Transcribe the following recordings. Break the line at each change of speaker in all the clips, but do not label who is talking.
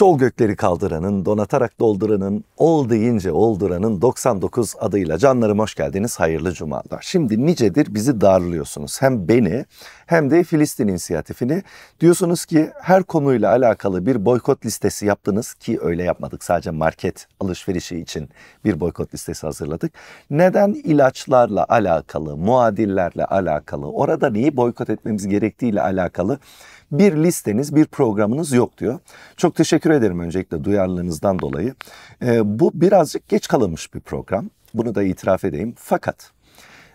Sol gökleri kaldıranın, donatarak dolduranın, ol deyince olduranın 99 adıyla canlarım hoş geldiniz, hayırlı cumalar. Şimdi nicedir bizi darlıyorsunuz hem beni hem de Filistin inisiyatifini. Diyorsunuz ki her konuyla alakalı bir boykot listesi yaptınız ki öyle yapmadık sadece market alışverişi için bir boykot listesi hazırladık. Neden ilaçlarla alakalı, muadillerle alakalı, orada neyi boykot etmemiz gerektiğiyle alakalı bir listeniz, bir programınız yok diyor. Çok teşekkür ederim öncelikle duyarlılığınızdan dolayı. Ee, bu birazcık geç kalınmış bir program. Bunu da itiraf edeyim. Fakat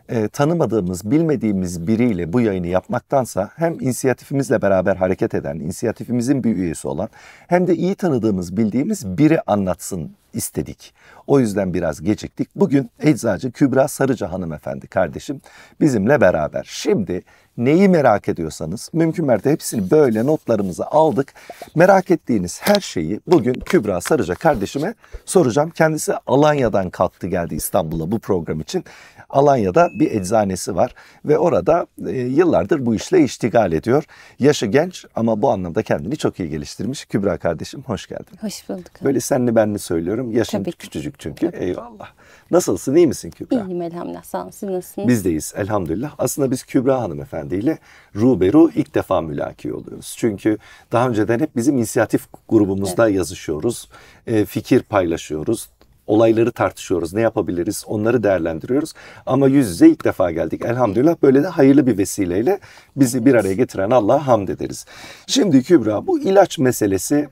e, tanımadığımız, bilmediğimiz biriyle bu yayını yapmaktansa hem inisiyatifimizle beraber hareket eden, inisiyatifimizin bir üyesi olan hem de iyi tanıdığımız, bildiğimiz biri anlatsın istedik. O yüzden biraz geciktik. Bugün eczacı Kübra Sarıca hanımefendi kardeşim bizimle beraber. Şimdi neyi merak ediyorsanız mümkün mertebe hepsini böyle notlarımızı aldık. Merak ettiğiniz her şeyi bugün Kübra Sarıca kardeşime soracağım. Kendisi Alanya'dan kalktı geldi İstanbul'a bu program için. Alanya'da bir eczanesi var ve orada e, yıllardır bu işle iştigal ediyor. Yaşı genç ama bu anlamda kendini çok iyi geliştirmiş. Kübra kardeşim hoş geldin. Hoş bulduk. Böyle senli benli söylüyorum. Yaşın Tabii küçücük çünkü. Tabii. Eyvallah. Nasılsın İyi misin Kübra?
İyiyim elhamdülillah sağ olun. Siz nasılsınız? Biz
deyiz elhamdülillah. Aslında biz Kübra ile Ruberu ilk defa mülaki oluyoruz. Çünkü daha önceden hep bizim inisiyatif grubumuzda evet. yazışıyoruz. E, fikir paylaşıyoruz olayları tartışıyoruz. Ne yapabiliriz? Onları değerlendiriyoruz. Ama yüz yüze ilk defa geldik. Elhamdülillah böyle de hayırlı bir vesileyle bizi bir araya getiren Allah'a hamd ederiz. Şimdi Kübra bu ilaç meselesi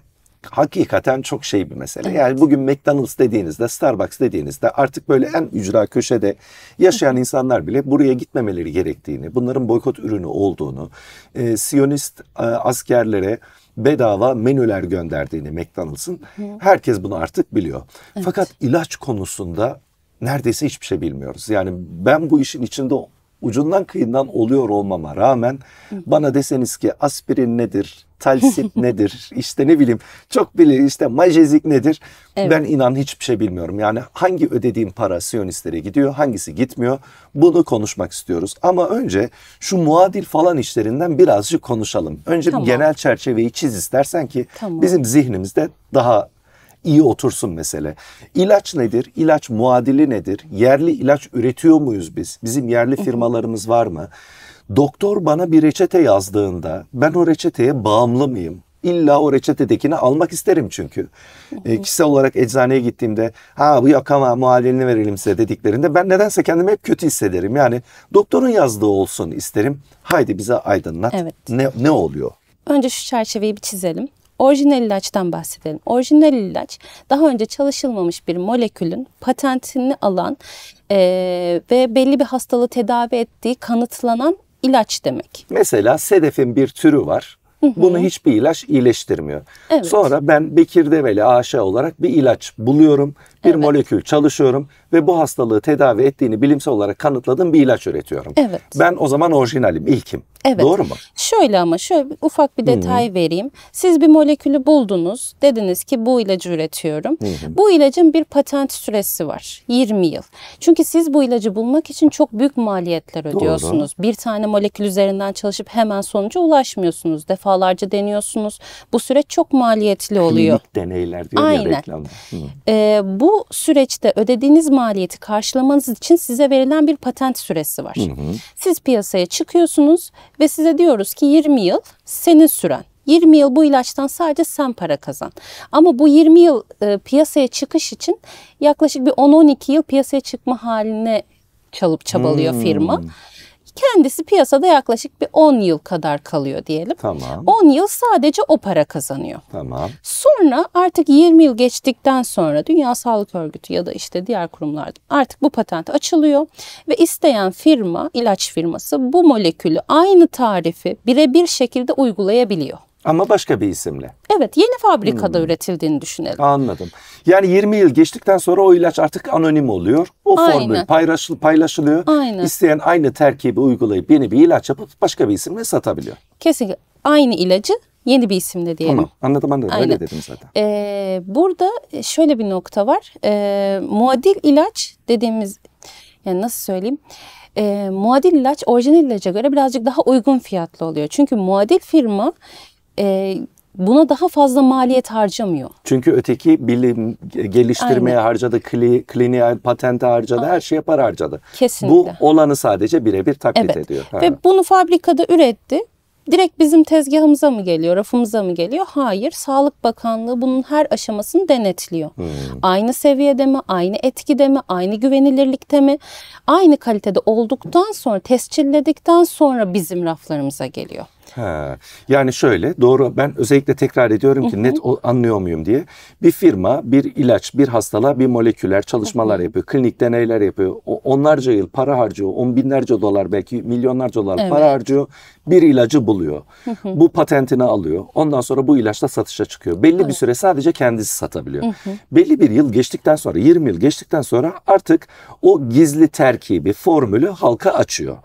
hakikaten çok şey bir mesele. Yani bugün McDonald's dediğinizde, Starbucks dediğinizde artık böyle en ücra köşede yaşayan insanlar bile buraya gitmemeleri gerektiğini, bunların boykot ürünü olduğunu, e, Siyonist e, askerlere bedava menüler gönderdiğini McDonald's'ın herkes bunu artık biliyor. Evet. Fakat ilaç konusunda neredeyse hiçbir şey bilmiyoruz. Yani ben bu işin içinde ucundan kıyından oluyor olmama rağmen bana deseniz ki aspirin nedir, talsip nedir, işte ne bileyim çok bilir işte majezik nedir. Evet. Ben inan hiçbir şey bilmiyorum. Yani hangi ödediğim para Siyonistlere gidiyor, hangisi gitmiyor bunu konuşmak istiyoruz. Ama önce şu muadil falan işlerinden birazcık konuşalım. Önce tamam. bir genel çerçeveyi çiz istersen ki tamam. bizim zihnimizde daha iyi otursun mesele. İlaç nedir? İlaç muadili nedir? Yerli ilaç üretiyor muyuz biz? Bizim yerli firmalarımız var mı? Doktor bana bir reçete yazdığında ben o reçeteye bağımlı mıyım? İlla o reçetedekini almak isterim çünkü. E, kişisel olarak eczaneye gittiğimde ha bu yok ama muayenini verelim size dediklerinde ben nedense kendimi hep kötü hissederim. Yani doktorun yazdığı olsun isterim. Haydi bize aydınlat. Evet. Ne, ne oluyor?
Önce şu çerçeveyi bir çizelim. Orijinal ilaçtan bahsedelim. Orijinal ilaç daha önce çalışılmamış bir molekülün patentini alan e, ve belli bir hastalığı tedavi ettiği kanıtlanan ilaç demek.
Mesela sedefin bir türü var. Bunu hiçbir ilaç iyileştirmiyor. Evet. Sonra ben Bekir Develi AŞ olarak bir ilaç buluyorum bir evet. molekül çalışıyorum ve bu hastalığı tedavi ettiğini bilimsel olarak kanıtladığım bir ilaç üretiyorum. Evet. Ben o zaman orijinalim, ilkim. Evet. Doğru mu?
Şöyle ama şöyle ufak bir detay hmm. vereyim. Siz bir molekülü buldunuz. Dediniz ki bu ilacı üretiyorum. Hmm. Bu ilacın bir patent süresi var. 20 yıl. Çünkü siz bu ilacı bulmak için çok büyük maliyetler ödüyorsunuz. Doğru. Bir tane molekül üzerinden çalışıp hemen sonuca ulaşmıyorsunuz. Defalarca deniyorsunuz. Bu süreç çok maliyetli oluyor. Klinik
deneyler diyor Aynen. ya reklamda. Hmm.
Ee, bu bu süreçte ödediğiniz maliyeti karşılamanız için size verilen bir patent süresi var. Hı hı. Siz piyasaya çıkıyorsunuz ve size diyoruz ki 20 yıl senin süren. 20 yıl bu ilaçtan sadece sen para kazan. Ama bu 20 yıl e, piyasaya çıkış için yaklaşık bir 10-12 yıl piyasaya çıkma haline çalıp çabalıyor hmm. firma. Kendisi piyasada yaklaşık bir 10 yıl kadar kalıyor diyelim. Tamam. 10 yıl sadece o para kazanıyor. Tamam. Sonra artık 20 yıl geçtikten sonra Dünya Sağlık Örgütü ya da işte diğer kurumlar artık bu patent açılıyor ve isteyen firma, ilaç firması bu molekülü aynı tarifi birebir şekilde uygulayabiliyor.
Ama başka bir isimle.
Evet yeni fabrikada hmm. üretildiğini
düşünelim. Anladım. Yani 20 yıl geçtikten sonra o ilaç artık anonim oluyor. O formül paylaşıl paylaşılıyor. Aynen. İsteyen aynı terkibi uygulayıp yeni bir ilaç yapıp başka bir isimle satabiliyor.
Kesinlikle. Aynı ilacı yeni bir isimle diyelim. Tamam
anladım anladım Aynen. öyle dedim zaten.
Ee, burada e, şöyle bir nokta var. Ee, muadil ilaç dediğimiz yani nasıl söyleyeyim? E, muadil ilaç orijinal ilaca göre birazcık daha uygun fiyatlı oluyor. Çünkü muadil firma e, buna daha fazla maliyet harcamıyor.
Çünkü öteki bilim geliştirmeye Aynen. harcadı, kli, kliniğe, patente harcadı, Aynen. her şeye yapar harcadı. Kesinlikle. Bu olanı sadece birebir taklit evet. ediyor. Ha. Ve
bunu fabrikada üretti. Direkt bizim tezgahımıza mı geliyor, rafımıza mı geliyor? Hayır. Sağlık Bakanlığı bunun her aşamasını denetliyor. Hmm. Aynı seviyede mi, aynı etkide mi, aynı güvenilirlikte mi? Aynı kalitede olduktan sonra, tescilledikten sonra bizim raflarımıza geliyor.
Ha. Yani şöyle doğru ben özellikle tekrar ediyorum ki net o, anlıyor muyum diye. Bir firma bir ilaç bir hastalığa bir moleküler çalışmalar yapıyor. Klinik deneyler yapıyor. onlarca yıl para harcıyor. On binlerce dolar belki milyonlarca dolar evet. para harcıyor. Bir ilacı buluyor. bu patentini alıyor. Ondan sonra bu ilaçla satışa çıkıyor. Belli evet. bir süre sadece kendisi satabiliyor. Belli bir yıl geçtikten sonra 20 yıl geçtikten sonra artık o gizli terkibi formülü halka açıyor.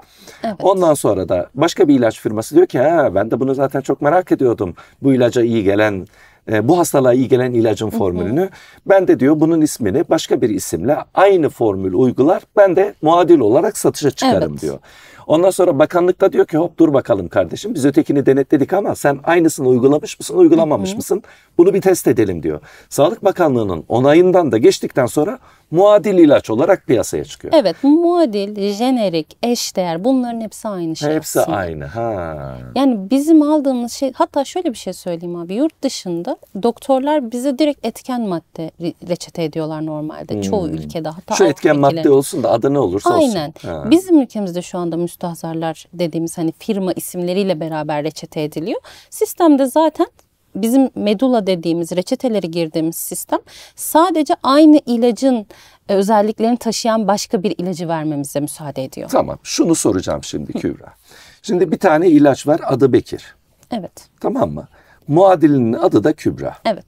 Evet. Ondan sonra da başka bir ilaç firması diyor ki ha ben de bunu zaten çok merak ediyordum. Bu ilaca iyi gelen e, bu hastalığa iyi gelen ilacın formülünü. Ben de diyor bunun ismini başka bir isimle aynı formül uygular. Ben de muadil olarak satışa çıkarım evet. diyor. Ondan sonra bakanlıkta diyor ki hop dur bakalım kardeşim biz ötekini denetledik ama sen aynısını uygulamış mısın uygulamamış mısın? Bunu bir test edelim diyor. Sağlık Bakanlığı'nın onayından da geçtikten sonra muadil ilaç olarak piyasaya çıkıyor.
Evet muadil, jenerik, eşdeğer bunların hepsi aynı şey Hepsi aslında.
aynı ha.
Yani bizim aldığımız şey hatta şöyle bir şey söyleyeyim abi yurt dışında doktorlar bize direkt etken madde reçete ediyorlar normalde hmm. çoğu ülkede. Hatta Şu etken ülkeler. madde olsun
da adı ne olursa Aynen. olsun. Aynen bizim
ülkemizde şu anda müstahzarlar dediğimiz hani firma isimleriyle beraber reçete ediliyor. Sistemde zaten bizim medula dediğimiz reçeteleri girdiğimiz sistem sadece aynı ilacın e, özelliklerini taşıyan başka bir ilacı vermemize müsaade ediyor. Tamam
şunu soracağım şimdi Kübra. Şimdi bir tane ilaç var adı Bekir. Evet. Tamam mı? Muadilinin adı da Kübra. Evet.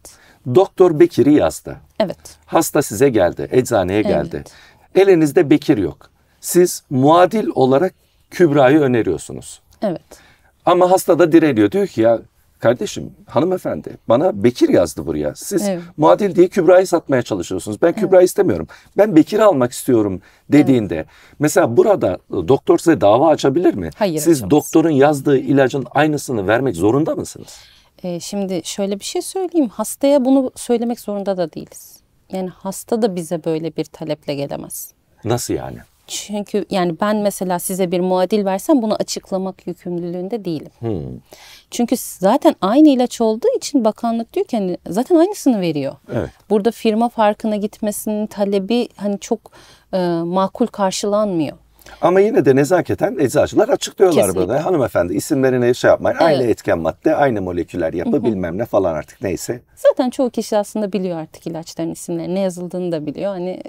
Doktor Bekir'i yazdı. Evet. Hasta size geldi, eczaneye geldi. Evet. Elinizde Bekir yok. Siz muadil olarak Kübra'yı öneriyorsunuz. Evet. Ama hasta da direniyor. Diyor ki ya Kardeşim hanımefendi bana Bekir yazdı buraya. Siz evet. muadil diye Kübra'yı satmaya çalışıyorsunuz. Ben Kübra'yı evet. istemiyorum. Ben Bekir'i almak istiyorum dediğinde. Evet. Mesela burada doktor size dava açabilir mi? Hayır. Siz açamaz. doktorun yazdığı ilacın aynısını vermek zorunda mısınız?
Ee, şimdi şöyle bir şey söyleyeyim. Hastaya bunu söylemek zorunda da değiliz. Yani hasta da bize böyle bir taleple gelemez. Nasıl yani? Çünkü yani ben mesela size bir muadil versem bunu açıklamak yükümlülüğünde değilim. Hmm. Çünkü zaten aynı ilaç olduğu için bakanlık diyor ki hani zaten aynısını veriyor. Evet. Burada firma farkına gitmesinin talebi hani çok e, makul karşılanmıyor.
Ama yine de nezaketen eczacılar açıklıyorlar Kesinlikle. burada. Hanımefendi isimlerini şey yapmayın. Evet. Aynı etken madde, aynı moleküller yapı Hı-hı. bilmem ne falan artık neyse.
Zaten çoğu kişi aslında biliyor artık ilaçların isimlerini Ne yazıldığını da biliyor. Hani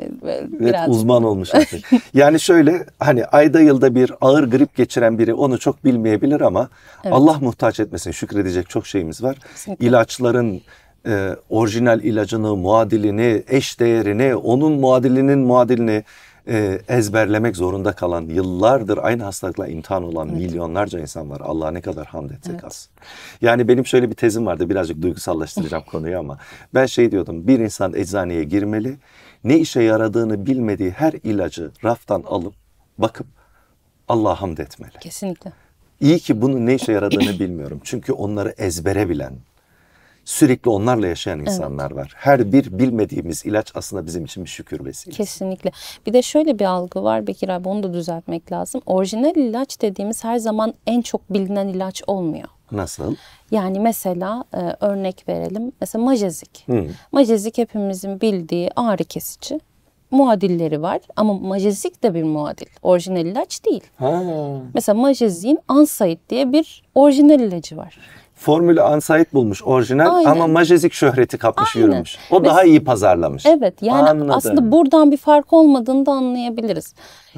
biraz... E, evet, uzman
olmuş artık. yani şöyle hani ayda yılda bir ağır grip geçiren biri onu çok bilmeyebilir ama evet. Allah muhtaç etmesin şükredecek çok şeyimiz var. Kesinlikle. İlaçların e, orijinal ilacını, muadilini, eş değerini, onun muadilinin muadilini e, ezberlemek zorunda kalan, yıllardır aynı hastalıkla imtihan olan evet. milyonlarca insan var. Allah'a ne kadar hamd etsek evet. az. Yani benim şöyle bir tezim vardı. Birazcık duygusallaştıracağım konuyu ama ben şey diyordum. Bir insan eczaneye girmeli. Ne işe yaradığını bilmediği her ilacı raftan alıp bakıp Allah'a hamd etmeli. Kesinlikle. İyi ki bunun ne işe yaradığını bilmiyorum. Çünkü onları ezbere bilen, sürekli onlarla yaşayan insanlar evet. var. Her bir bilmediğimiz ilaç aslında bizim için bir şükür vesilesi.
Kesinlikle. Bir de şöyle bir algı var Bekir abi onu da düzeltmek lazım. Orijinal ilaç dediğimiz her zaman en çok bilinen ilaç olmuyor. Nasıl? Yani mesela e, örnek verelim. Mesela majezik. Hı. Majezik hepimizin bildiği ağrı kesici muadilleri var ama majezik de bir muadil. Orijinal ilaç değil. Ha. Mesela majeziğin ansait diye bir orijinal ilacı var
formülü ansayit bulmuş orijinal Aynen. ama majezik şöhreti kapmış Aynen. yürümüş. O Ve, daha iyi pazarlamış. Evet yani Anladım. aslında
buradan bir fark olmadığını da anlayabiliriz.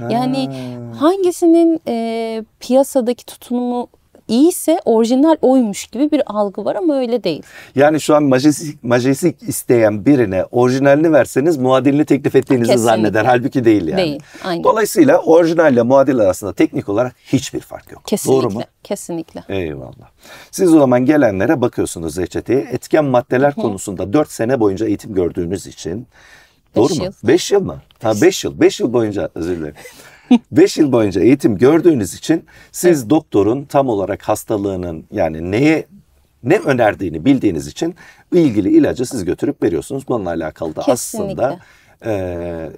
Yani ha. hangisinin e, piyasadaki tutunumu iyiyse orijinal oymuş gibi bir algı var ama öyle değil.
Yani şu an majestik, majestik isteyen birine orijinalini verseniz muadilini teklif ettiğinizi Kesinlikle. zanneder. Halbuki değil yani. Değil. Aynen. Dolayısıyla orijinalle muadil arasında teknik olarak hiçbir fark yok. Kesinlikle. Doğru mu?
Kesinlikle.
Eyvallah. Siz o zaman gelenlere bakıyorsunuz reçeteye. Etken maddeler Hı. konusunda 4 sene boyunca eğitim gördüğünüz için Doğru beş mu? 5 yıl. yıl mı? Ha 5 yıl. 5 yıl boyunca özür dilerim. 5 yıl boyunca eğitim gördüğünüz için siz evet. doktorun tam olarak hastalığının yani neye ne önerdiğini bildiğiniz için ilgili ilacı siz götürüp veriyorsunuz. Bununla alakalı da Kesinlikle. aslında e,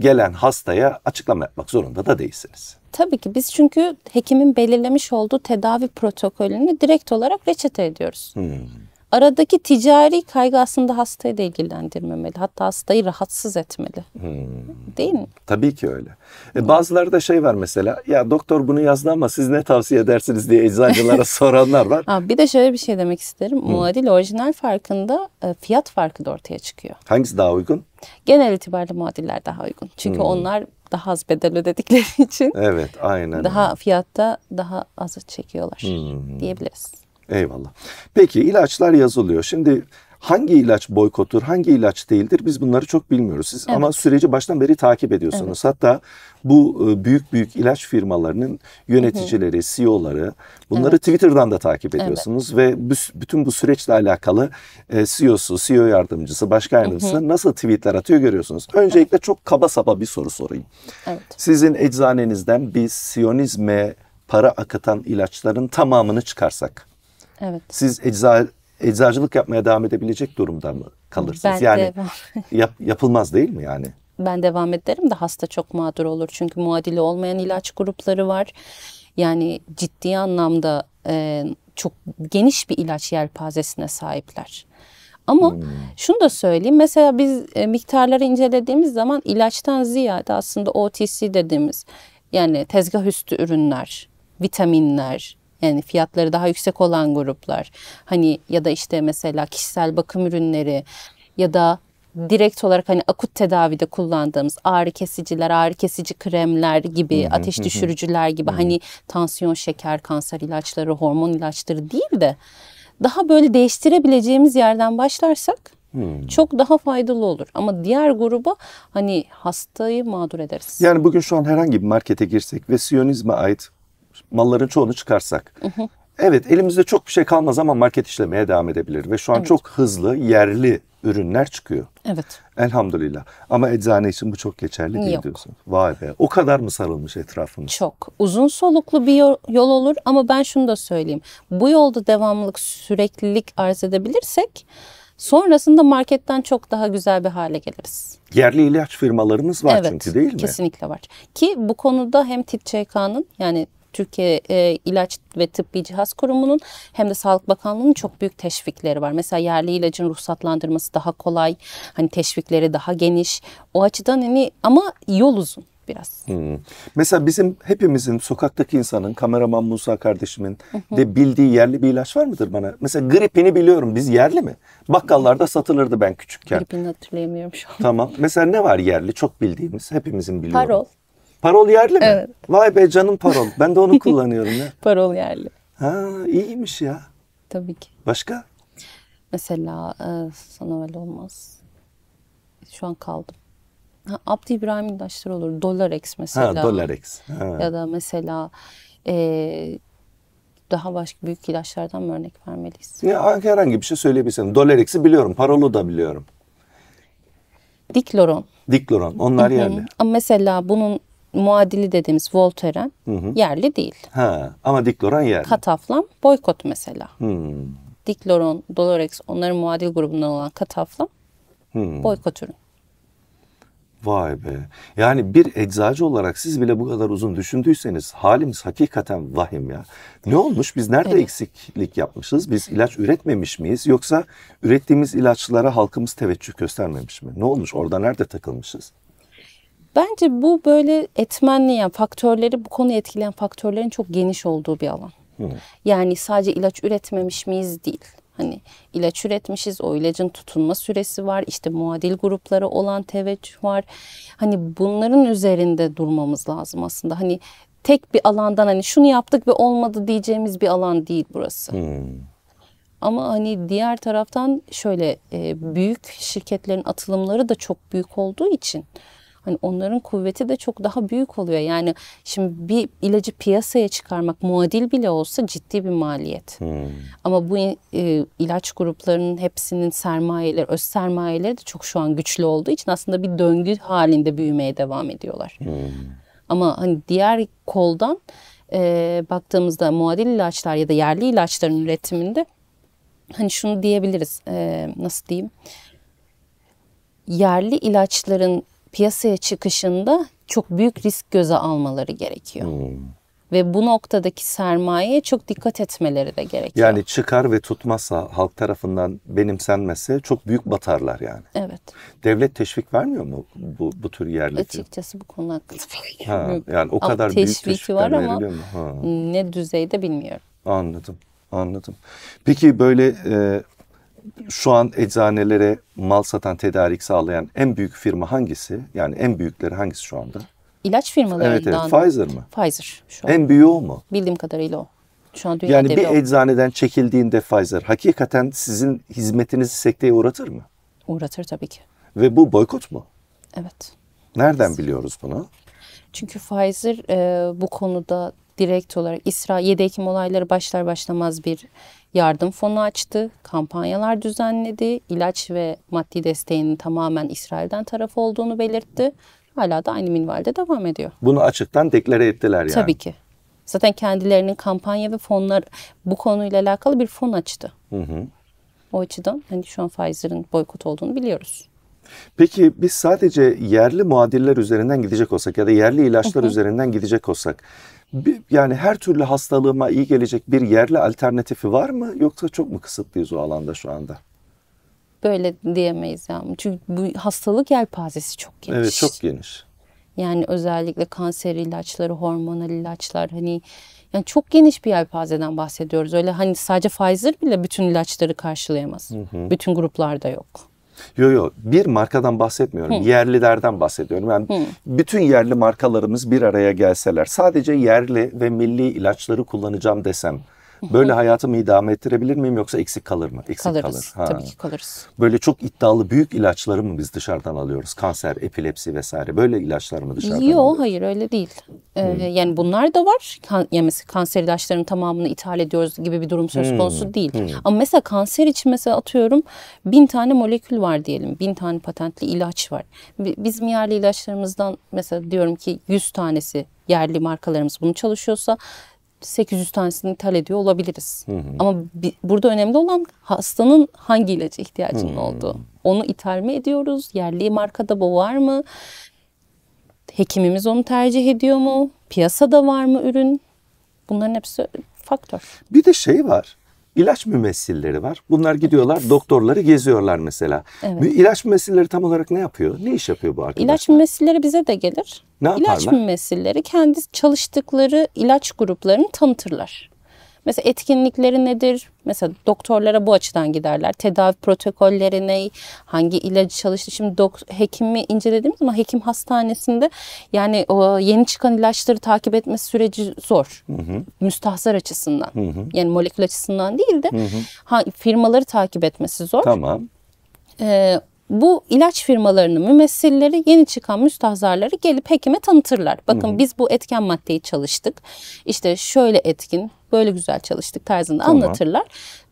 gelen hastaya açıklama yapmak zorunda da değilsiniz.
Tabii ki biz çünkü hekimin belirlemiş olduğu tedavi protokolünü direkt olarak reçete ediyoruz. Hmm aradaki ticari kaygı aslında hastayı da ilgilendirmemeli. Hatta hastayı rahatsız etmeli. Hmm. Değil mi?
Tabii ki öyle. E, bazıları da şey var mesela ya doktor bunu yazdı ama siz ne tavsiye edersiniz diye eczacılara soranlar var.
Ha, bir de şöyle bir şey demek isterim. Hmm. Muadil orijinal farkında e, fiyat farkı da
ortaya çıkıyor. Hangisi daha uygun?
Genel itibariyle muadiller daha uygun. Çünkü hmm. onlar daha az bedel ödedikleri için.
Evet aynen. Daha
fiyatta daha az çekiyorlar hmm. diyebiliriz.
Eyvallah. Peki ilaçlar yazılıyor. Şimdi hangi ilaç boykottur, hangi ilaç değildir biz bunları çok bilmiyoruz. Siz evet. ama süreci baştan beri takip ediyorsunuz. Evet. Hatta bu e, büyük büyük ilaç firmalarının yöneticileri, Hı-hı. CEO'ları bunları evet. Twitter'dan da takip ediyorsunuz evet. ve bütün bu süreçle alakalı e, CEO'su, CEO yardımcısı, başka yardımcısı Hı-hı. nasıl tweetler atıyor görüyorsunuz. Öncelikle evet. çok kaba saba bir soru sorayım. Evet. Sizin eczanenizden biz Siyonizme para akıtan ilaçların tamamını çıkarsak Evet. Siz ecza, eczacılık yapmaya devam edebilecek durumda mı kalırsınız? Ben yani yap, yapılmaz değil mi yani?
Ben devam ederim de hasta çok mağdur olur. Çünkü muadili olmayan ilaç grupları var. Yani ciddi anlamda e, çok geniş bir ilaç yelpazesine sahipler. Ama hmm. şunu da söyleyeyim. Mesela biz e, miktarları incelediğimiz zaman ilaçtan ziyade aslında OTC dediğimiz yani tezgah üstü ürünler, vitaminler, yani fiyatları daha yüksek olan gruplar. Hani ya da işte mesela kişisel bakım ürünleri ya da direkt olarak hani akut tedavide kullandığımız ağrı kesiciler, ağrı kesici kremler gibi, hı hı, ateş düşürücüler gibi hı. hani tansiyon, şeker, kanser ilaçları, hormon ilaçları değil de daha böyle değiştirebileceğimiz yerden başlarsak
Hmm. Çok
daha faydalı olur ama diğer gruba hani hastayı mağdur ederiz.
Yani bugün şu an herhangi bir markete girsek ve Siyonizme ait malların çoğunu çıkarsak. Evet elimizde çok bir şey kalmaz ama market işlemeye devam edebilir. Ve şu an evet. çok hızlı yerli ürünler çıkıyor. Evet. Elhamdülillah. Ama eczane için bu çok geçerli değil Yok. diyorsun. Vay be. O kadar mı sarılmış etrafımız? Çok.
Uzun soluklu bir yol olur ama ben şunu da söyleyeyim. Bu yolda devamlılık, süreklilik arz edebilirsek sonrasında marketten çok daha güzel bir hale geliriz.
Yerli ilaç firmalarımız var evet, çünkü değil mi? kesinlikle
var. Ki bu konuda hem TİTÇK'nın yani Türkiye e, İlaç ve Tıbbi Cihaz Kurumu'nun hem de Sağlık Bakanlığı'nın çok büyük teşvikleri var. Mesela yerli ilacın ruhsatlandırması daha kolay. Hani teşvikleri daha geniş. O açıdan hani ama yol uzun biraz.
Hmm. Mesela bizim hepimizin sokaktaki insanın kameraman Musa kardeşimin de bildiği yerli bir ilaç var mıdır bana? Mesela gripini biliyorum biz yerli mi? Bakkallarda satılırdı ben küçükken.
Gripini hatırlayamıyorum şu an.
Tamam. Mesela ne var yerli çok bildiğimiz hepimizin biliyorum. Parol. Parol yerli mi? Evet. Vay be canım parol. Ben de onu kullanıyorum ya.
parol yerli.
Ha iyiymiş ya. Tabii ki. Başka?
Mesela e, sana öyle olmaz. Şu an kaldım. Ha, Abdi İbrahim İndaşlar olur. Dolarex mesela. Ha, Dolarex. Ha. Ya da mesela e, daha başka büyük ilaçlardan mı örnek vermeliyiz?
Ya, herhangi bir şey Dolar Dolerex'i biliyorum. Parolu da biliyorum. Dikloron. Dikloron. Onlar yerli.
Ama mesela bunun muadili dediğimiz Voltaren hı
hı. yerli değil. Ha, ama dikloran yerli.
Kataflam boykot mesela. Hmm. Dikloron, Dolorex onların muadil grubundan olan kataflam hmm. boykot ürün.
Vay be. Yani bir eczacı olarak siz bile bu kadar uzun düşündüyseniz halimiz hakikaten vahim ya. Ne olmuş? Biz nerede evet. eksiklik yapmışız? Biz ilaç üretmemiş miyiz? Yoksa ürettiğimiz ilaçlara halkımız teveccüh göstermemiş mi? Ne olmuş? Orada nerede takılmışız?
Bence bu böyle etmenli etmenleyen faktörleri, bu konuyu etkileyen faktörlerin çok geniş olduğu bir alan. Hı. Yani sadece ilaç üretmemiş miyiz değil. Hani ilaç üretmişiz, o ilacın tutunma süresi var, işte muadil grupları olan teveccüh var. Hani bunların üzerinde durmamız lazım aslında. Hani tek bir alandan hani şunu yaptık ve olmadı diyeceğimiz bir alan değil
burası. Hmm.
Ama hani diğer taraftan şöyle e, büyük şirketlerin atılımları da çok büyük olduğu için hani onların kuvveti de çok daha büyük oluyor. Yani şimdi bir ilacı piyasaya çıkarmak muadil bile olsa ciddi bir maliyet. Hmm. Ama bu e, ilaç gruplarının hepsinin sermayeleri, öz sermayeleri de çok şu an güçlü olduğu için aslında bir döngü halinde büyümeye devam ediyorlar. Hmm. Ama hani diğer koldan e, baktığımızda muadil ilaçlar ya da yerli ilaçların üretiminde hani şunu diyebiliriz e, nasıl diyeyim yerli ilaçların piyasaya çıkışında çok büyük risk göze almaları gerekiyor. Hmm. Ve bu noktadaki sermayeye çok dikkat etmeleri de gerekiyor.
Yani çıkar ve tutmazsa halk tarafından benimsenmezse çok büyük batarlar yani. Evet. Devlet teşvik vermiyor mu bu, bu tür yerlere?
Açıkçası bu konu hakkında ha, Yani o kadar teşviki büyük teşvikler var ama mu? Ha. ne düzeyde bilmiyorum.
Anladım, anladım. Peki böyle e, şu an eczanelere mal satan, tedarik sağlayan en büyük firma hangisi? Yani en büyükleri hangisi şu anda?
İlaç firmalarından. Evet, evet. Pfizer mı? Pfizer
şu an. En büyüğü o mu?
Bildiğim kadarıyla o. Şu an dünyada yani bir o.
eczaneden çekildiğinde Pfizer hakikaten sizin hizmetinizi sekteye uğratır mı?
Uğratır tabii ki.
Ve bu boykot mu? Evet. Nereden biliyoruz bunu?
Çünkü Pfizer e, bu konuda direkt olarak İsra 7 Ekim olayları başlar başlamaz bir yardım fonu açtı, kampanyalar düzenledi, ilaç ve maddi desteğinin tamamen İsrail'den taraf olduğunu belirtti. Hala da aynı minvalde devam ediyor.
Bunu açıktan deklare ettiler yani. Tabii ki.
Zaten kendilerinin kampanya ve fonlar bu konuyla alakalı bir fon açtı. Hı hı. O açıdan hani şu an Pfizer'ın boykot olduğunu biliyoruz.
Peki biz sadece yerli muadiller üzerinden gidecek olsak ya da yerli ilaçlar hı hı. üzerinden gidecek olsak yani her türlü hastalığıma iyi gelecek bir yerli alternatifi var mı yoksa çok mu kısıtlıyız o alanda şu anda?
Böyle diyemeyiz yani. Çünkü bu hastalık yelpazesi çok geniş.
Evet çok geniş.
Yani özellikle kanser ilaçları, hormonal ilaçlar hani yani çok geniş bir yelpazeden bahsediyoruz. Öyle hani sadece Pfizer bile bütün ilaçları karşılayamaz. Hı hı. Bütün gruplarda yok.
Yo yo bir markadan bahsetmiyorum. Hı. Yerlilerden bahsediyorum. Yani Hı. bütün yerli markalarımız bir araya gelseler sadece yerli ve milli ilaçları kullanacağım desem Böyle hayatımı idame ettirebilir miyim yoksa eksik kalır mı? Eksik kalırız. Kalır. Ha. Tabii ki kalırız. Böyle çok iddialı büyük ilaçları mı biz dışarıdan alıyoruz? Kanser, epilepsi vesaire böyle ilaçlar mı dışarıdan Yok
alıyoruz? hayır öyle değil. Ee, hmm. Yani bunlar da var. Kan, yani mesela kanser ilaçlarının tamamını ithal ediyoruz gibi bir durum söz hmm. konusu hmm. değil. Hmm. Ama mesela kanser için mesela atıyorum bin tane molekül var diyelim. Bin tane patentli ilaç var. Bizim yerli ilaçlarımızdan mesela diyorum ki yüz tanesi yerli markalarımız bunu çalışıyorsa 800 tanesini ithal ediyor olabiliriz. Hı hı. Ama bi, burada önemli olan hastanın hangi ilaca ihtiyacının hı. olduğu. Onu ithal mi ediyoruz? Yerli markada bu var mı? Hekimimiz onu tercih ediyor mu? Piyasada var mı ürün? Bunların hepsi faktör.
Bir de şey var. İlaç mümessilleri var. Bunlar gidiyorlar evet. doktorları geziyorlar mesela. Evet. İlaç mümessilleri tam olarak ne yapıyor? Ne iş yapıyor bu arkadaşlar? İlaç
mümessilleri bize de gelir. Ne yaparlar? İlaç mümessilleri kendi çalıştıkları ilaç gruplarını tanıtırlar. Mesela etkinlikleri nedir? Mesela doktorlara bu açıdan giderler. Tedavi protokolleri ne? Hangi ilacı çalıştı? Şimdi dok hekimi inceledim ama hekim hastanesinde yani o yeni çıkan ilaçları takip etmesi süreci zor. Hı hı. Müstahsar açısından. Hı hı. Yani molekül açısından değil de Ha, firmaları takip etmesi zor. Tamam. Ee, bu ilaç firmalarının mümessilleri yeni çıkan müstahzarları gelip hekime tanıtırlar. Bakın hı biz bu etken maddeyi çalıştık. İşte şöyle etkin, böyle güzel çalıştık tarzında tamam. anlatırlar.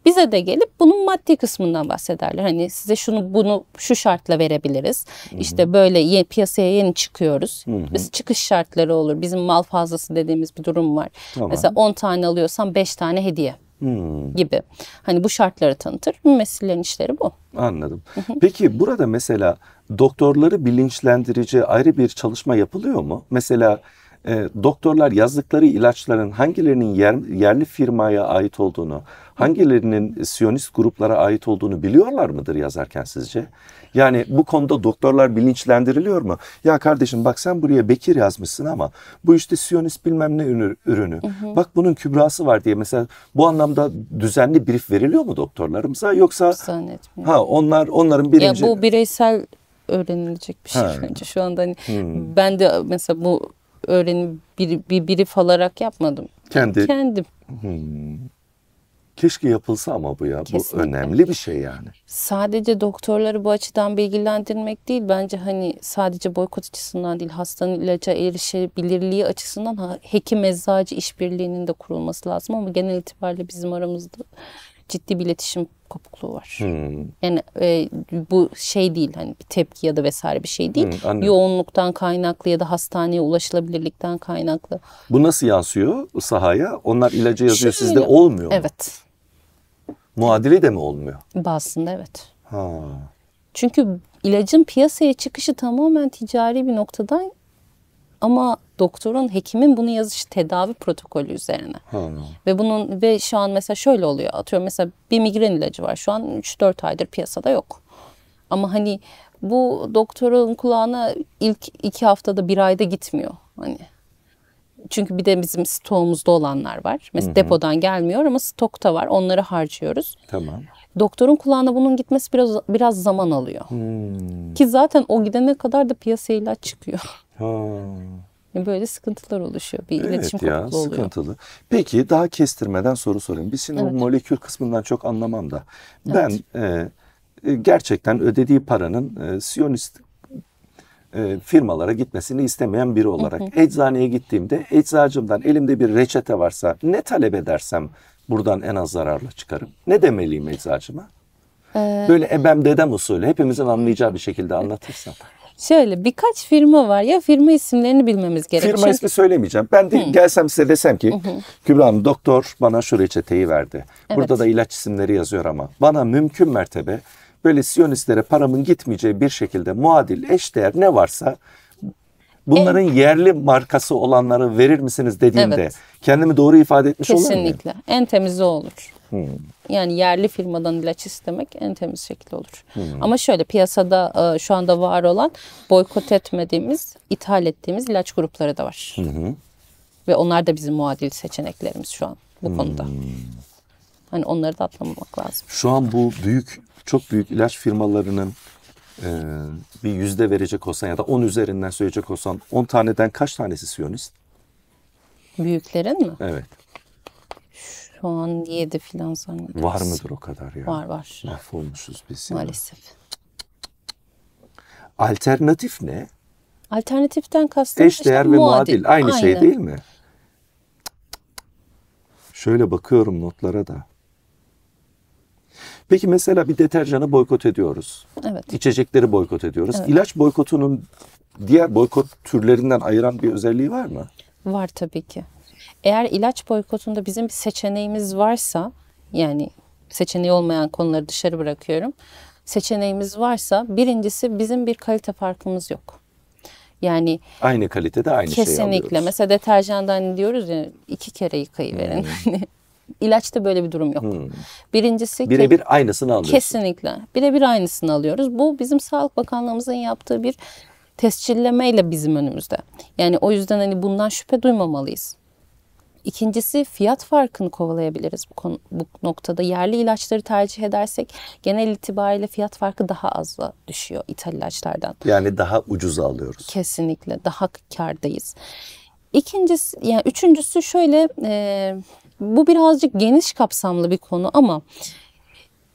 Bize de gelip bunun maddi kısmından bahsederler. Hani size şunu bunu şu şartla verebiliriz. Hı hı. İşte böyle ye, piyasaya yeni çıkıyoruz. Hı hı. Biz çıkış şartları olur. Bizim mal fazlası dediğimiz bir durum var. Tamam. Mesela 10 tane alıyorsan 5 tane hediye. Hmm. gibi. Hani bu şartları tanıtır. Mümessillerin işleri bu.
Anladım. Peki burada mesela doktorları bilinçlendirici ayrı bir çalışma yapılıyor mu? Mesela e, doktorlar yazdıkları ilaçların hangilerinin yer, yerli firmaya ait olduğunu, hangilerinin siyonist gruplara ait olduğunu biliyorlar mıdır yazarken sizce? Yani bu konuda doktorlar bilinçlendiriliyor mu? Ya kardeşim bak sen buraya Bekir yazmışsın ama bu işte siyonist bilmem ne ürünü. Hı hı. Bak bunun kübrası var diye mesela bu anlamda düzenli brief veriliyor mu doktorlarımıza yoksa Zannetmiyorum. ha onlar onların birinci Ya bu
bireysel öğrenilecek bir şey ha. bence şu anda hani hmm. ben de mesela bu öğrenim bir, bir brief alarak yapmadım. Kendi. Kendim.
Hmm. Keşke yapılsa ama bu ya. Kesinlikle. Bu önemli bir şey yani.
Sadece doktorları bu açıdan bilgilendirmek değil. Bence hani sadece boykot açısından değil hastanın ilaca erişebilirliği açısından hekim eczacı işbirliğinin de kurulması lazım ama genel itibariyle bizim aramızda ciddi bir iletişim kopukluğu var. Hmm. Yani e, bu şey değil hani bir tepki ya da vesaire bir şey değil. Hmm, Yoğunluktan kaynaklı ya da hastaneye ulaşılabilirlikten kaynaklı.
Bu nasıl yansıyor sahaya? Onlar ilacı yazıyor Şöyle, sizde olmuyor mu? Evet. Muadili de mi olmuyor?
Bazısında evet. Ha. Çünkü ilacın piyasaya çıkışı tamamen ticari bir noktadan ama doktorun, hekimin bunu yazış tedavi protokolü üzerine. Ha. Ve bunun ve şu an mesela şöyle oluyor. Atıyorum mesela bir migren ilacı var. Şu an 3-4 aydır piyasada yok. Ama hani bu doktorun kulağına ilk iki haftada bir ayda gitmiyor. Hani çünkü bir de bizim stoğumuzda olanlar var. Mesela hı hı. depodan gelmiyor ama stokta var. Onları harcıyoruz. Tamam. Doktorun kulağına bunun gitmesi biraz biraz zaman alıyor.
Hmm.
Ki zaten o gidene kadar da piyasaya ilaç çıkıyor. Ha. Yani böyle sıkıntılar oluşuyor. Bir evet iletişim ya, kopukluğu oluyor.
sıkıntılı. Peki daha kestirmeden soru sorayım. Biz şimdi evet. molekül kısmından çok anlamam da. Ben evet. e, e gerçekten ödediği paranın e, Siyonist e, firmalara gitmesini istemeyen biri olarak hı hı. eczaneye gittiğimde eczacımdan elimde bir reçete varsa ne talep edersem buradan en az zararla çıkarım. Ne demeliyim eczacıma? Ee, böyle ebem dedem usulü hepimizin anlayacağı bir şekilde anlatırsan.
Şöyle birkaç firma var ya firma isimlerini bilmemiz gerekiyor. Firma ismi
söylemeyeceğim. Ben de Hı. gelsem size desem ki Hı. Kübra Hanım doktor bana şu reçeteyi verdi. Evet. Burada da ilaç isimleri yazıyor ama bana mümkün mertebe böyle siyonistlere paramın gitmeyeceği bir şekilde muadil eşdeğer ne varsa bunların en, yerli markası olanları verir misiniz dediğimde evet. kendimi doğru ifade etmiş Kesinlikle. olur muyum?
Kesinlikle. En temizi olur. Hmm. Yani yerli firmadan ilaç istemek en temiz şekil olur. Hmm. Ama şöyle piyasada e, şu anda var olan boykot etmediğimiz, ithal ettiğimiz ilaç grupları da var. Hmm. Ve onlar da bizim muadil seçeneklerimiz şu an bu hmm. konuda. Hani onları da atlamamak lazım.
Şu an bu büyük, çok büyük ilaç firmalarının e, bir yüzde verecek olsan ya da 10 üzerinden söyleyecek olsan 10 taneden kaç tanesi siyonist?
Büyüklerin mi? Evet. Şu an 7 filan zannedersin. Var mıdır o kadar ya? Var var. Mahvolmuşuz biz. Ya. Maalesef.
Alternatif ne?
Alternatiften kastım Eş değer işte, ve muadil. muadil. Aynı, Aynı şey değil mi?
Şöyle bakıyorum notlara da. Peki mesela bir deterjanı boykot ediyoruz. Evet. İçecekleri boykot ediyoruz. Evet. İlaç boykotunun diğer boykot türlerinden ayıran bir özelliği var mı?
Var tabii ki. Eğer ilaç boykotunda bizim bir seçeneğimiz varsa yani seçeneği olmayan konuları dışarı bırakıyorum. Seçeneğimiz varsa birincisi bizim bir kalite farkımız yok. Yani
aynı kalitede aynı şey alıyoruz. Kesinlikle. Mesela
deterjandan hani diyoruz ya iki kere yıkayıverin. Hmm. İlaçta böyle bir durum yok. Hmm. Birincisi birebir aynısını alıyoruz. Kesinlikle. Birebir aynısını alıyoruz. Bu bizim Sağlık Bakanlığımızın yaptığı bir tescillemeyle bizim önümüzde. Yani o yüzden hani bundan şüphe duymamalıyız. İkincisi fiyat farkını kovalayabiliriz bu, konu, bu noktada. Yerli ilaçları tercih edersek genel itibariyle fiyat farkı daha az düşüyor ithal ilaçlardan.
Yani daha ucuz alıyoruz.
Kesinlikle daha kardayız. İkincisi, yani üçüncüsü şöyle e, bu birazcık geniş kapsamlı bir konu ama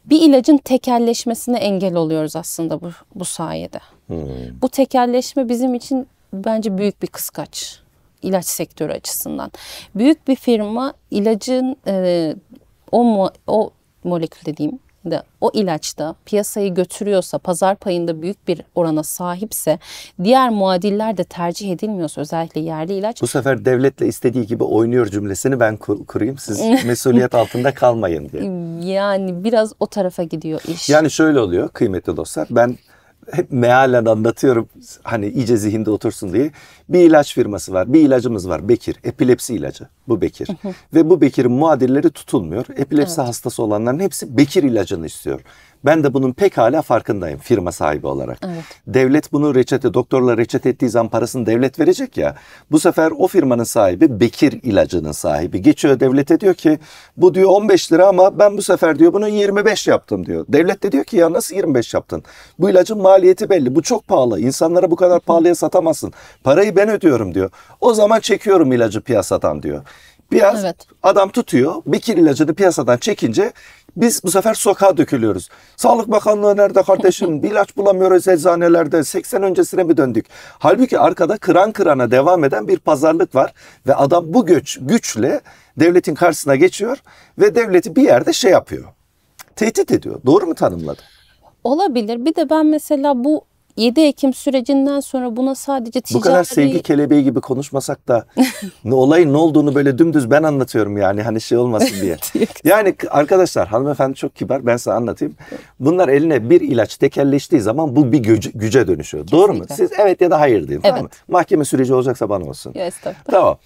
bir ilacın tekelleşmesine engel oluyoruz aslında bu, bu sayede. Hmm. Bu tekelleşme bizim için bence büyük bir kıskaç ilaç sektörü açısından. Büyük bir firma ilacın e, o, mo o molekül dediğim de o ilaçta piyasayı götürüyorsa, pazar payında büyük bir orana sahipse, diğer muadiller de tercih edilmiyorsa özellikle yerli ilaç.
Bu sefer devletle istediği gibi oynuyor cümlesini ben kur, kurayım. Siz mesuliyet altında kalmayın diye.
Yani biraz o tarafa gidiyor
iş. Yani şöyle oluyor kıymetli dostlar. Ben hep mealen anlatıyorum hani iyice zihinde otursun diye. Bir ilaç firması var. Bir ilacımız var. Bekir. Epilepsi ilacı. Bu Bekir. Ve bu Bekir'in muadilleri tutulmuyor. Epilepsi evet. hastası olanların hepsi Bekir ilacını istiyor. Ben de bunun pek hala farkındayım firma sahibi olarak. Evet. Devlet bunu reçete doktorla reçete ettiği zaman parasını devlet verecek ya. Bu sefer o firmanın sahibi Bekir ilacının sahibi geçiyor devlete diyor ki bu diyor 15 lira ama ben bu sefer diyor bunu 25 yaptım diyor. Devlet de diyor ki ya nasıl 25 yaptın? Bu ilacın maliyeti belli. Bu çok pahalı. İnsanlara bu kadar pahalıya satamazsın. Parayı ben ödüyorum diyor. O zaman çekiyorum ilacı piyasadan diyor. Biraz evet. adam tutuyor. Bekir ilacını piyasadan çekince biz bu sefer sokağa dökülüyoruz. Sağlık Bakanlığı nerede kardeşim? ilaç bulamıyoruz eczanelerde. 80 öncesine mi döndük? Halbuki arkada kıran kırana devam eden bir pazarlık var ve adam bu güç güçle devletin karşısına geçiyor ve devleti bir yerde şey yapıyor. Tehdit ediyor. Doğru mu tanımladı?
Olabilir. Bir de ben mesela bu 7 Ekim sürecinden sonra buna sadece ticari... Bu kadar sevgi
kelebeği gibi konuşmasak da ne olayın ne olduğunu böyle dümdüz ben anlatıyorum yani hani şey olmasın diye. yani arkadaşlar hanımefendi çok kibar ben size anlatayım. Bunlar eline bir ilaç tekelleştiği zaman bu bir güce, güce dönüşüyor. Kesinlikle. Doğru mu? Siz evet ya da hayır deyin evet. tamam mı? Mahkeme süreci olacaksa bana olsun. Yes, tamam.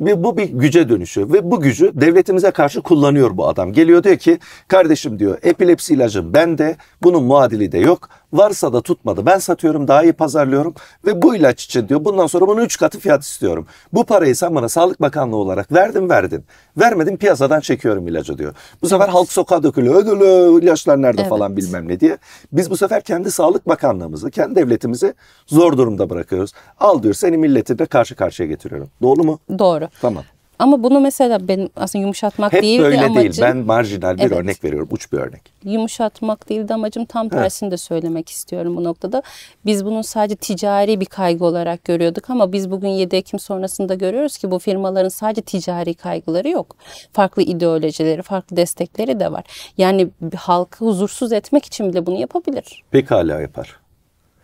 Ve bu bir güce dönüşüyor ve bu gücü devletimize karşı kullanıyor bu adam. Geliyor diyor ki kardeşim diyor epilepsi ilacı bende bunun muadili de yok. Varsa da tutmadı. Ben satıyorum daha iyi pazarlıyorum ve bu ilaç için diyor bundan sonra bunu 3 katı fiyat istiyorum. Bu parayı sen bana Sağlık Bakanlığı olarak verdin verdin. Vermedim piyasadan çekiyorum ilacı diyor. Bu sefer evet. halk sokağa dökülüyor. Ödülü ilaçlar nerede evet. falan bilmem ne diye. Biz bu sefer kendi Sağlık Bakanlığımızı, kendi devletimizi zor durumda bırakıyoruz. Al diyor seni milleti karşı karşıya getiriyorum. Doğru mu? Doğru. Tamam.
Ama bunu mesela benim aslında yumuşatmak Hep değildi amacım. Hep böyle değil. Ben
marjinal bir evet. örnek veriyorum. Uç bir örnek.
Yumuşatmak değildi amacım. Tam evet. tersini de söylemek istiyorum bu noktada. Biz bunu sadece ticari bir kaygı olarak görüyorduk ama biz bugün 7 Ekim sonrasında görüyoruz ki bu firmaların sadece ticari kaygıları yok. Farklı ideolojileri, farklı destekleri de var. Yani halkı huzursuz etmek için bile bunu yapabilir.
Pekala yapar.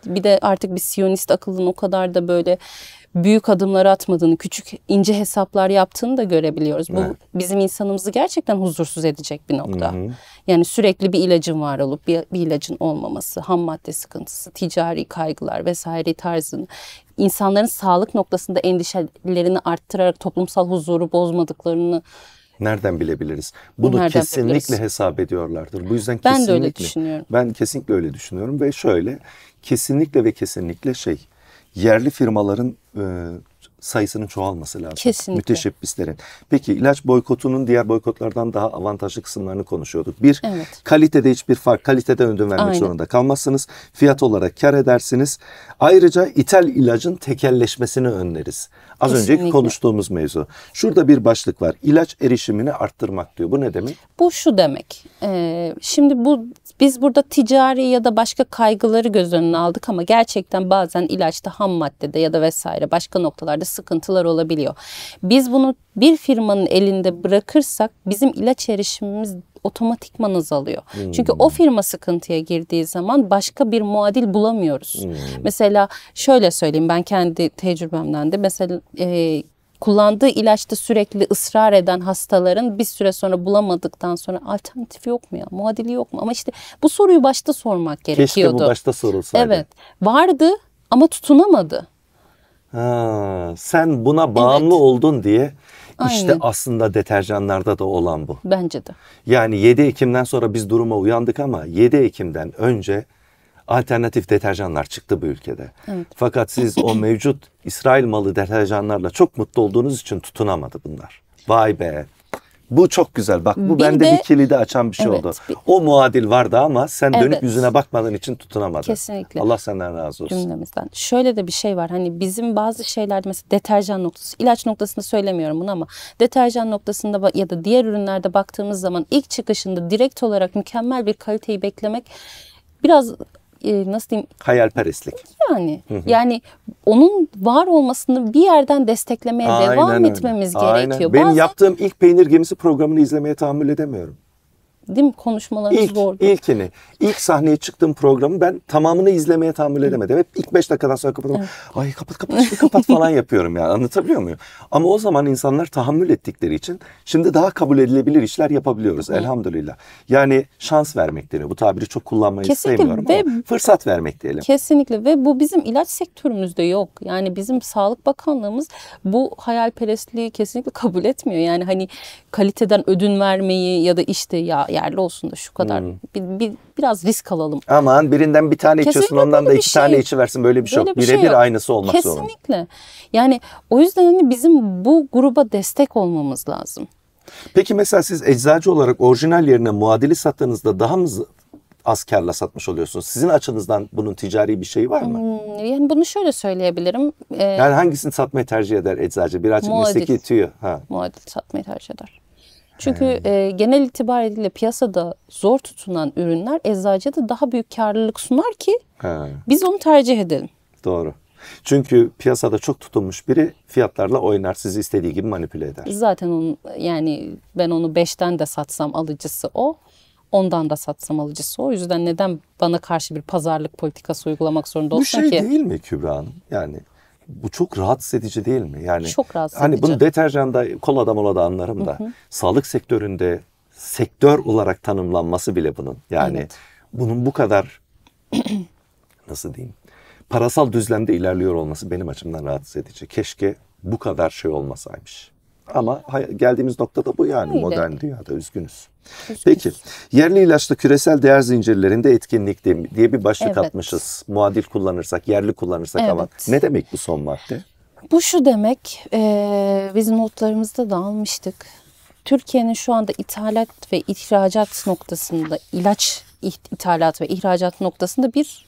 Bir de artık bir siyonist akıllın o kadar da böyle büyük adımlar atmadığını, küçük ince hesaplar yaptığını da görebiliyoruz. Bu evet. bizim insanımızı gerçekten huzursuz edecek bir nokta. Hı hı. Yani sürekli bir ilacın var olup bir, bir ilacın olmaması, ham madde sıkıntısı, ticari kaygılar vesaire tarzın insanların sağlık noktasında endişelerini arttırarak toplumsal huzuru bozmadıklarını
Nereden bilebiliriz? Bunu Nereden kesinlikle bilebiliriz? hesap ediyorlardır. Bu yüzden kesinlikle ben de öyle düşünüyorum. Ben kesinlikle öyle düşünüyorum ve şöyle kesinlikle ve kesinlikle şey yerli firmaların e, sayısının çoğalması lazım. Kesinlikle. Müteşebbislerin. Peki ilaç boykotunun diğer boykotlardan daha avantajlı kısımlarını konuşuyorduk. Bir, evet. kalitede hiçbir fark, kaliteden ödün vermek Aynen. zorunda kalmazsınız. Fiyat olarak kar edersiniz. Ayrıca ithal ilacın tekelleşmesini önleriz. Az önce konuştuğumuz mevzu. Şurada bir başlık var. İlaç erişimini arttırmak diyor. Bu ne demek?
Bu şu demek. Ee, şimdi bu biz burada ticari ya da başka kaygıları göz önüne aldık ama gerçekten bazen ilaçta ham maddede ya da vesaire başka noktalarda sıkıntılar olabiliyor. Biz bunu bir firmanın elinde bırakırsak bizim ilaç erişimimiz otomatikman azalıyor. Hmm. Çünkü o firma sıkıntıya girdiği zaman başka bir muadil bulamıyoruz. Hmm. Mesela şöyle söyleyeyim ben kendi tecrübemden de mesela e, kullandığı ilaçta sürekli ısrar eden hastaların bir süre sonra bulamadıktan sonra alternatif yok mu ya? Muadili yok mu? Ama işte bu soruyu başta sormak gerekiyordu. Keşke bu
başta sorulsaydı.
Evet. Vardı ama tutunamadı.
Ha, sen buna bağımlı evet. oldun diye işte aslında deterjanlarda da olan bu. Bence de. Yani 7 Ekim'den sonra biz duruma uyandık ama 7 Ekim'den önce alternatif deterjanlar çıktı bu ülkede. Evet. Fakat siz o mevcut İsrail malı deterjanlarla çok mutlu olduğunuz için tutunamadı bunlar. Vay be bu çok güzel. Bak bu bir bende de, bir kilidi açan bir şey evet, oldu. Bir, o muadil vardı ama sen evet, dönüp yüzüne bakmadığın için tutunamadın. Kesinlikle. Allah senden razı olsun. Cümlemizden.
Şöyle de bir şey var. Hani bizim bazı şeylerde mesela deterjan noktası, ilaç noktasında söylemiyorum bunu ama deterjan noktasında ya da diğer ürünlerde baktığımız zaman ilk çıkışında direkt olarak mükemmel bir kaliteyi beklemek biraz e, nasıl diyeyim?
Hayalperestlik.
Yani hı hı. yani onun var olmasını bir yerden desteklemeye Aynen devam öyle. etmemiz Aynen. gerekiyor. Benim Bazen...
yaptığım ilk peynir gemisi programını izlemeye tahammül edemiyorum.
Değil mi? Konuşmalarınız ilk,
zor. İlkini. İlk sahneye çıktığım programı ben tamamını izlemeye tahammül edemedim. Hep ilk beş dakikadan sonra kapatıyorum. Evet. Ay kapat kapat şimdi kapat falan yapıyorum yani. Anlatabiliyor muyum? Ama o zaman insanlar tahammül ettikleri için şimdi daha kabul edilebilir işler yapabiliyoruz. Evet. Elhamdülillah. Yani şans vermek deniyor. Bu tabiri çok kullanmayı Kesinlikle sevmiyorum ve, ama fırsat vermek diyelim.
Kesinlikle ve bu bizim ilaç sektörümüzde yok. Yani bizim Sağlık Bakanlığımız bu hayalperestliği kesinlikle kabul etmiyor. Yani hani kaliteden ödün vermeyi ya da işte ya yerli olsun da şu kadar hmm. bir, bir, biraz risk alalım.
Aman birinden bir tane Kesinlikle içiyorsun ondan da iki şey, tane içi versin böyle bir şey yok. Şey Birebir şey aynısı olmak Kesinlikle. zorunda.
Kesinlikle. Yani o yüzden hani bizim bu gruba destek olmamız lazım.
Peki mesela siz eczacı olarak orijinal yerine muadili sattığınızda daha mı az karla satmış oluyorsunuz. Sizin açınızdan bunun ticari bir şeyi var mı? Hmm,
yani bunu şöyle söyleyebilirim. Ee, yani hangisini
satmayı tercih eder eczacı? Birazcık muadil. mesleki tüyü. Ha.
Muadil satmayı tercih eder. Çünkü He. e, genel itibariyle piyasada zor tutunan ürünler eczacıya da daha büyük karlılık sunar ki He. biz onu tercih edelim.
Doğru. Çünkü piyasada çok tutulmuş biri fiyatlarla oynar, sizi istediği gibi manipüle eder.
Zaten onun yani ben onu 5'ten de satsam alıcısı o. Ondan da satsam alıcısı o. O yüzden neden bana karşı bir pazarlık politikası uygulamak
zorunda olsun ki? Bu şey ki? değil mi Kübra Hanım? Yani bu çok rahatsız edici değil mi? Yani çok rahatsız hani edici. bunu deterjanda, kolada molada anlarım da hı hı. sağlık sektöründe sektör olarak tanımlanması bile bunun. Yani evet. bunun bu kadar nasıl diyeyim? Parasal düzlemde ilerliyor olması benim açımdan rahatsız edici. Keşke bu kadar şey olmasaymış. Ama geldiğimiz noktada bu yani Öyle. modern dünyada üzgünüz. üzgünüz. Peki yerli ilaçla küresel değer zincirlerinde etkinlik diye bir başlık evet. atmışız. Muadil kullanırsak, yerli kullanırsak evet. ama ne demek bu son madde?
Bu şu demek, e, biz notlarımızda da almıştık. Türkiye'nin şu anda ithalat ve ihracat noktasında ilaç ithalat ve ihracat noktasında bir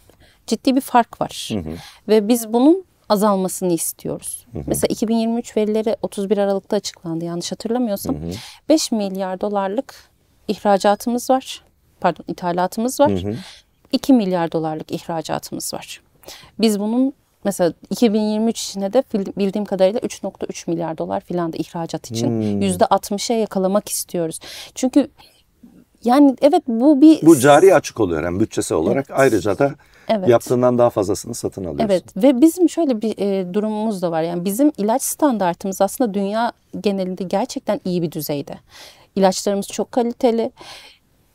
ciddi bir fark var. Hı hı. Ve biz bunun azalmasını istiyoruz. Hı hı. Mesela 2023 verileri 31 Aralık'ta açıklandı yanlış hatırlamıyorsam. Hı hı. 5 milyar dolarlık ihracatımız var. Pardon ithalatımız var. Hı hı. 2 milyar dolarlık ihracatımız var. Biz bunun mesela 2023 için de bildiğim kadarıyla 3.3 milyar dolar filan da ihracat için hmm. %60'a yakalamak istiyoruz. Çünkü yani evet bu bir... Bu cari
açık oluyor hem yani bütçesi olarak. Evet. Ayrıca da evet. yaptığından daha fazlasını satın alıyorsun. Evet
ve bizim şöyle bir e, durumumuz da var. Yani bizim ilaç standartımız aslında dünya genelinde gerçekten iyi bir düzeyde. İlaçlarımız çok kaliteli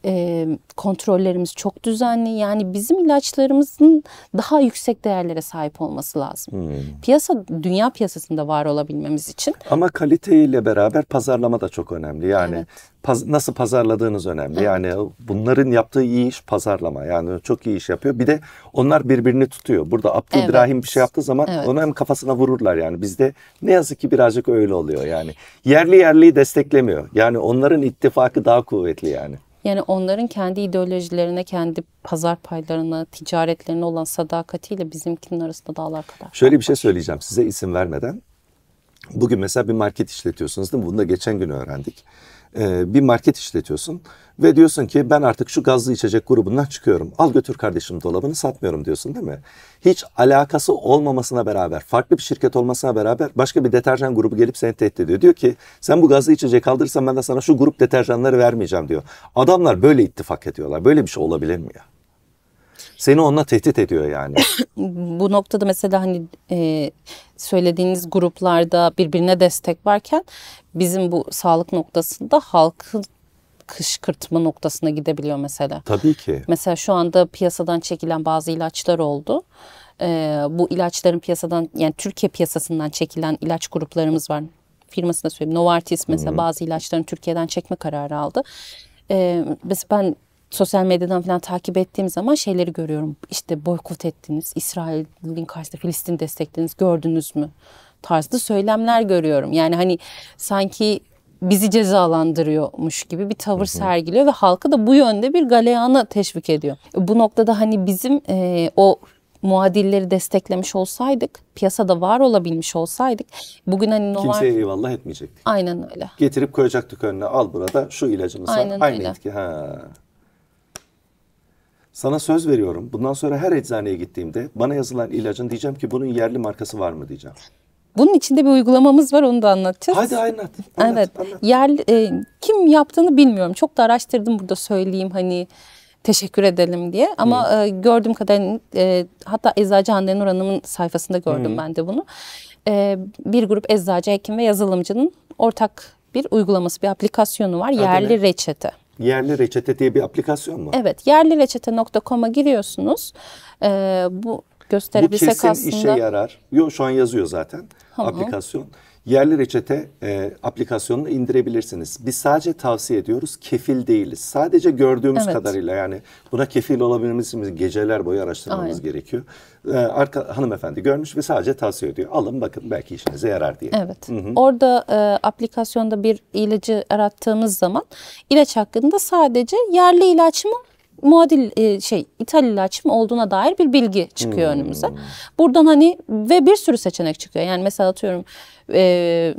e, kontrollerimiz çok düzenli. Yani bizim ilaçlarımızın daha yüksek değerlere sahip olması lazım. Hmm. Piyasa, dünya piyasasında var olabilmemiz için.
Ama kaliteyle beraber pazarlama da çok önemli. Yani evet. paz, nasıl pazarladığınız önemli. Evet. Yani bunların yaptığı iyi iş pazarlama. Yani çok iyi iş yapıyor. Bir de onlar birbirini tutuyor. Burada Abdülrahim evet. bir şey yaptığı zaman evet. onu hem kafasına vururlar yani. Bizde ne yazık ki birazcık öyle oluyor yani. Yerli yerliyi desteklemiyor. Yani onların ittifakı daha kuvvetli yani.
Yani onların kendi ideolojilerine, kendi pazar paylarına, ticaretlerine olan sadakatiyle bizimkinin arasında dağlar kadar.
Şöyle bir şey söyleyeceğim size isim vermeden. Bugün mesela bir market işletiyorsunuz değil mi? Bunu da geçen gün öğrendik e, bir market işletiyorsun ve diyorsun ki ben artık şu gazlı içecek grubundan çıkıyorum. Al götür kardeşim dolabını satmıyorum diyorsun değil mi? Hiç alakası olmamasına beraber, farklı bir şirket olmasına beraber başka bir deterjan grubu gelip seni tehdit ediyor. Diyor ki sen bu gazlı içecek kaldırırsan ben de sana şu grup deterjanları vermeyeceğim diyor. Adamlar böyle ittifak ediyorlar. Böyle bir şey olabilir mi ya? Seni onunla tehdit ediyor yani.
Bu noktada mesela hani e, söylediğiniz gruplarda birbirine destek varken bizim bu sağlık noktasında halkın kışkırtma noktasına gidebiliyor mesela. Tabii ki. Mesela şu anda piyasadan çekilen bazı ilaçlar oldu. Ee, bu ilaçların piyasadan yani Türkiye piyasasından çekilen ilaç gruplarımız var. Firmasına söyleyeyim. Novartis mesela hmm. bazı ilaçlarını Türkiye'den çekme kararı aldı. Ee, mesela ben sosyal medyadan falan takip ettiğim zaman şeyleri görüyorum. İşte boykot ettiniz, İsrail'in karşısında Filistin desteklediniz gördünüz mü? tarzda söylemler görüyorum. Yani hani sanki bizi cezalandırıyormuş gibi bir tavır hı hı. sergiliyor ve halkı da bu yönde bir galeyana teşvik ediyor. Bu noktada hani bizim e, o muadilleri desteklemiş olsaydık, piyasada var olabilmiş olsaydık bugün hani Novar... Kimseye
eyvallah etmeyecektik.
Aynen öyle.
Getirip koyacaktık önüne al burada şu ilacımız Aynen aynı öyle. etki. Ha. Sana söz veriyorum. Bundan sonra her eczaneye gittiğimde bana yazılan ilacın diyeceğim ki bunun yerli markası var mı diyeceğim.
Bunun içinde bir uygulamamız var onu da anlatacağız. Hadi anlat. anlat evet. Anlat. Yer e, kim yaptığını bilmiyorum. Çok da araştırdım burada söyleyeyim hani teşekkür edelim diye. Ama hmm. e, gördüğüm kadarıyla e, hatta Eczacı Hande Nur Hanım'ın sayfasında gördüm hmm. ben de bunu. E, bir grup eczacı, hekim ve yazılımcının ortak bir uygulaması, bir aplikasyonu var. Adı yerli ne? reçete.
Yerli Reçete diye bir aplikasyon mu?
Evet, yerlireçete.com'a giriyorsunuz. Ee, bu gösterebilsek aslında. Bu kesin aslında... işe
yarar. Yo şu an yazıyor zaten tamam. aplikasyon yerli reçete e, aplikasyonunu indirebilirsiniz. Biz sadece tavsiye ediyoruz, kefil değiliz. Sadece gördüğümüz evet. kadarıyla yani buna kefil olabilmemiz için geceler boyu araştırmamız Aynen. gerekiyor. E, arka hanımefendi görmüş ve sadece tavsiye ediyor. Alın bakın belki işinize yarar diye. Evet. Hı -hı.
Orada e, aplikasyonda bir ilacı arattığımız zaman ilaç hakkında sadece yerli ilaç mı muadil e, şey ithal ilaç mı olduğuna dair bir bilgi çıkıyor hmm. önümüze. Buradan hani ve bir sürü seçenek çıkıyor. Yani mesela atıyorum e,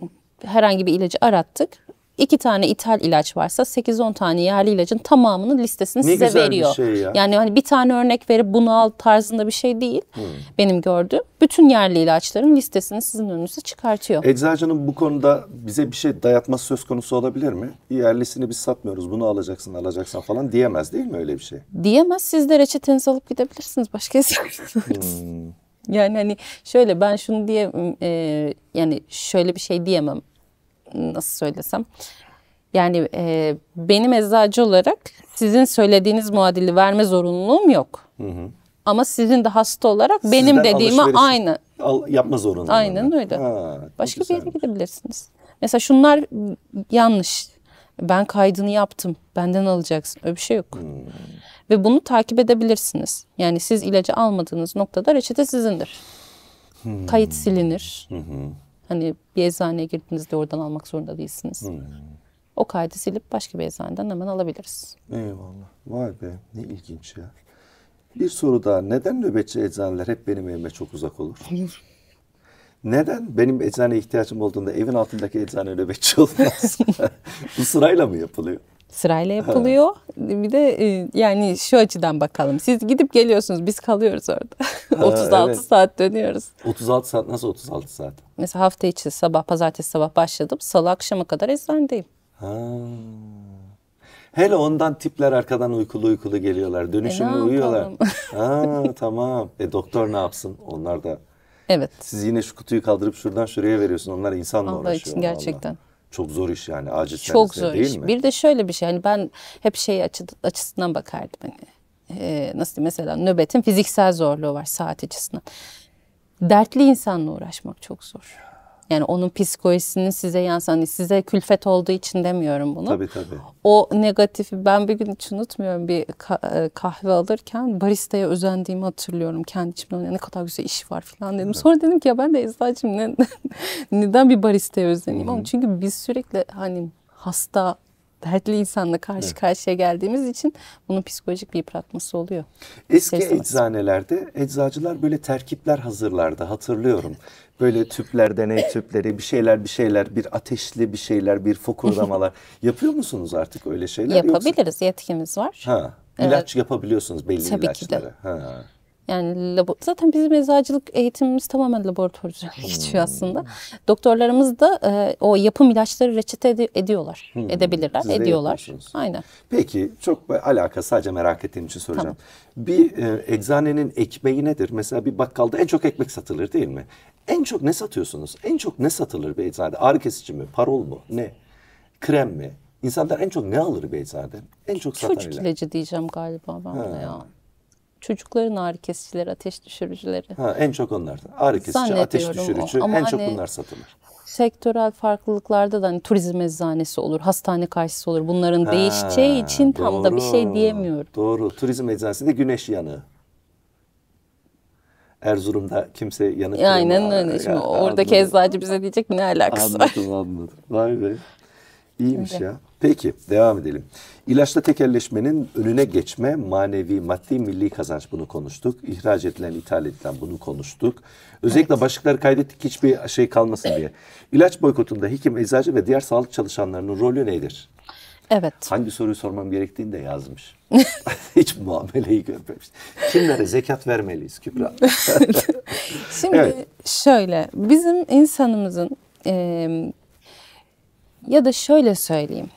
herhangi bir ilacı arattık 2 tane ithal ilaç varsa 8-10 tane yerli ilacın tamamının listesini ne size güzel veriyor. Bir şey ya. Yani hani bir tane örnek verip bunu al tarzında bir şey değil. Hmm. Benim gördüğüm. Bütün yerli ilaçların listesini sizin önünüze çıkartıyor.
Eczacının bu konuda bize bir şey dayatması söz konusu olabilir mi? Yerlisini biz satmıyoruz. Bunu alacaksın, alacaksan falan diyemez değil mi öyle bir şey?
Diyemez. Siz de reçetenizi alıp gidebilirsiniz. Başka eczacılarınız. Hmm. Yani hani şöyle ben şunu diye e, yani şöyle bir şey diyemem nasıl söylesem. Yani e, benim eczacı olarak sizin söylediğiniz muadili verme zorunluluğum yok. Hı hı. Ama sizin de hasta olarak Sizden benim dediğime aynı.
Al, yapma zorunluluğu. Aynen
öyle. Ha, Başka bir yere gidebilirsiniz. Mesela şunlar yanlış. Ben kaydını yaptım. Benden alacaksın. Öyle bir şey yok. Hmm. Ve bunu takip edebilirsiniz. Yani siz ilacı almadığınız noktada reçete sizindir. Hmm. Kayıt silinir. Hmm. Hani bir eczaneye girdiğinizde oradan almak zorunda değilsiniz. Hmm. O kaydı silip başka bir eczaneden hemen alabiliriz.
Eyvallah. Vay be ne ilginç ya. Bir soru daha. Neden nöbetçi eczaneler hep benim evime çok uzak olur? Olur. Neden benim eczaneye ihtiyacım olduğunda evin altındaki eczane nöbetçi olmaz? Bu sırayla mı yapılıyor?
Sırayla yapılıyor. bir de e, yani şu açıdan bakalım. Siz gidip geliyorsunuz. Biz kalıyoruz orada.
36 evet. saat dönüyoruz. 36 saat nasıl 36 saat?
Mesela hafta içi sabah pazartesi sabah başladım. Salı akşama kadar eczanedeyim. Ha.
Hele ondan tipler arkadan uykulu uykulu geliyorlar. Dönüşümü e, uyuyorlar. ha, tamam. E doktor ne yapsın? Onlar da Evet. Siz yine şu kutuyu kaldırıp şuradan şuraya veriyorsun. Onlar insanla Allah uğraşıyor. için gerçekten. Allah çok zor iş yani acil çok zor değil iş. mi? Bir de
şöyle bir şey hani ben hep şey açı, açısından bakardım hani ee, nasıl diyeyim mesela nöbetin fiziksel zorluğu var saat açısından. Dertli insanla uğraşmak çok zor. Yani onun psikolojisinin size yansıyan, hani size külfet olduğu için demiyorum bunu. Tabii tabii. O negatifi ben bir gün hiç unutmuyorum bir e, kahve alırken baristaya özendiğimi hatırlıyorum. Kendi içimden ne kadar güzel iş var falan dedim. Sonra dedim ki ya ben de eczacıyım ne, neden bir baristaya özeneyim? Ama çünkü biz sürekli hani hasta dertli insanla karşı evet. karşıya geldiğimiz için bunun psikolojik bir yıpratması oluyor.
Eski eczanelerde eczacılar böyle terkipler hazırlardı hatırlıyorum. Evet böyle tüpler, deney tüpleri, bir şeyler bir şeyler, bir ateşli bir şeyler, bir fokurdamalar. Yapıyor musunuz artık öyle şeyler? Yapabiliriz,
yoksa? yetkimiz var.
Ha, ilaç evet. yapabiliyorsunuz belli Tabii ilaçları. Ki de. Ha.
Yani labo zaten bizim eczacılık eğitimimiz tamamen laboratuvar üzerine hmm. geçiyor aslında. Doktorlarımız da e, o yapım ilaçları reçete ed- ediyorlar. Hmm. Edebilirler, Siz ediyorlar. Aynen.
Peki çok alaka sadece merak ettiğim için soracağım. Tamam. Bir e, eczanenin ekmeği nedir? Mesela bir bakkalda en çok ekmek satılır değil mi? En çok ne satıyorsunuz? En çok ne satılır bir eczanede? Ağrı kesici mi? Parol mu? Ne? Krem mi? İnsanlar en çok ne alır bir En çok satan Çocuk ilaç. ilacı
diyeceğim galiba ben de ya. Çocukların ağrı kesicileri, ateş düşürücüleri.
Ha, en çok onlar. Ağrı kesici, ateş düşürücü Ama en hani, çok bunlar satılır.
Sektörel farklılıklarda da hani turizm eczanesi olur, hastane karşısı olur. Bunların ha, değişeceği için tam da bir şey diyemiyorum.
Doğru. Turizm eczanesi de güneş yanığı. Erzurum'da kimse yanık Aynen öyle. Ya, Şimdi oradaki eczacı
bize diyecek ne alakası anladım, var?
Anladım anladım. Vay be. İyiymiş evet. ya. Peki devam edelim. İlaçla tekerleşmenin önüne geçme, manevi, maddi, milli kazanç bunu konuştuk. İhraç edilen, ithal edilen bunu konuştuk. Özellikle evet. başlıkları kaydettik hiçbir şey kalmasın diye. İlaç boykotunda hekim, eczacı ve diğer sağlık çalışanlarının rolü nedir? Evet. Hangi soruyu sormam gerektiğini de yazmış. Hiç muameleyi görmemiş. Kimlere zekat vermeliyiz Kübra? Şimdi evet.
şöyle bizim insanımızın e, ya da şöyle söyleyeyim.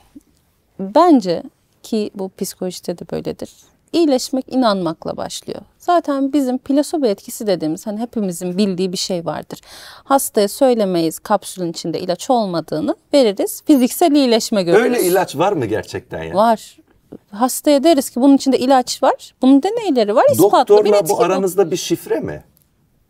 Bence ki bu psikolojide de böyledir iyileşmek inanmakla başlıyor. Zaten bizim plasebo etkisi dediğimiz hani hepimizin bildiği bir şey vardır. Hastaya söylemeyiz kapsülün içinde ilaç olmadığını veririz. Fiziksel iyileşme görürüz. Öyle ilaç
var mı gerçekten ya?
Var hastaya deriz ki bunun içinde ilaç var. Bunun deneyleri var. Doktorla bir etki bu aranızda
bir şifre mi?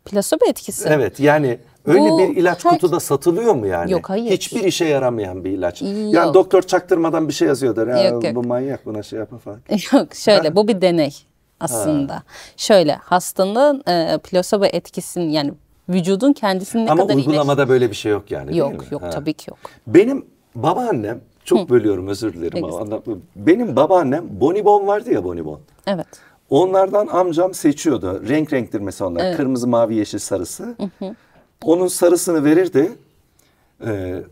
Plasebo etkisi. Evet
yani Öyle bu, bir ilaç her... kutuda satılıyor mu yani? Yok hayır. Hiçbir işe yaramayan bir ilaç. Yok. Yani doktor çaktırmadan bir şey yazıyor Ya, yok, yok. Bu manyak buna şey yapma falan.
Yok şöyle bu bir deney aslında. Ha. Şöyle hastanın e, plosoba etkisinin yani vücudun kendisinin ne Ama kadar Ama uygulamada
iyileş... böyle bir şey yok yani yok, değil mi? Yok yok tabii ki yok. Benim babaannem çok Hı. bölüyorum özür dilerim. Benim babaannem bonibon vardı ya bonibon. Evet. Onlardan amcam seçiyordu. Renk renktir mesela onlar. Evet. Kırmızı, mavi, yeşil, sarısı. Hı hı onun sarısını verirdi. Ee,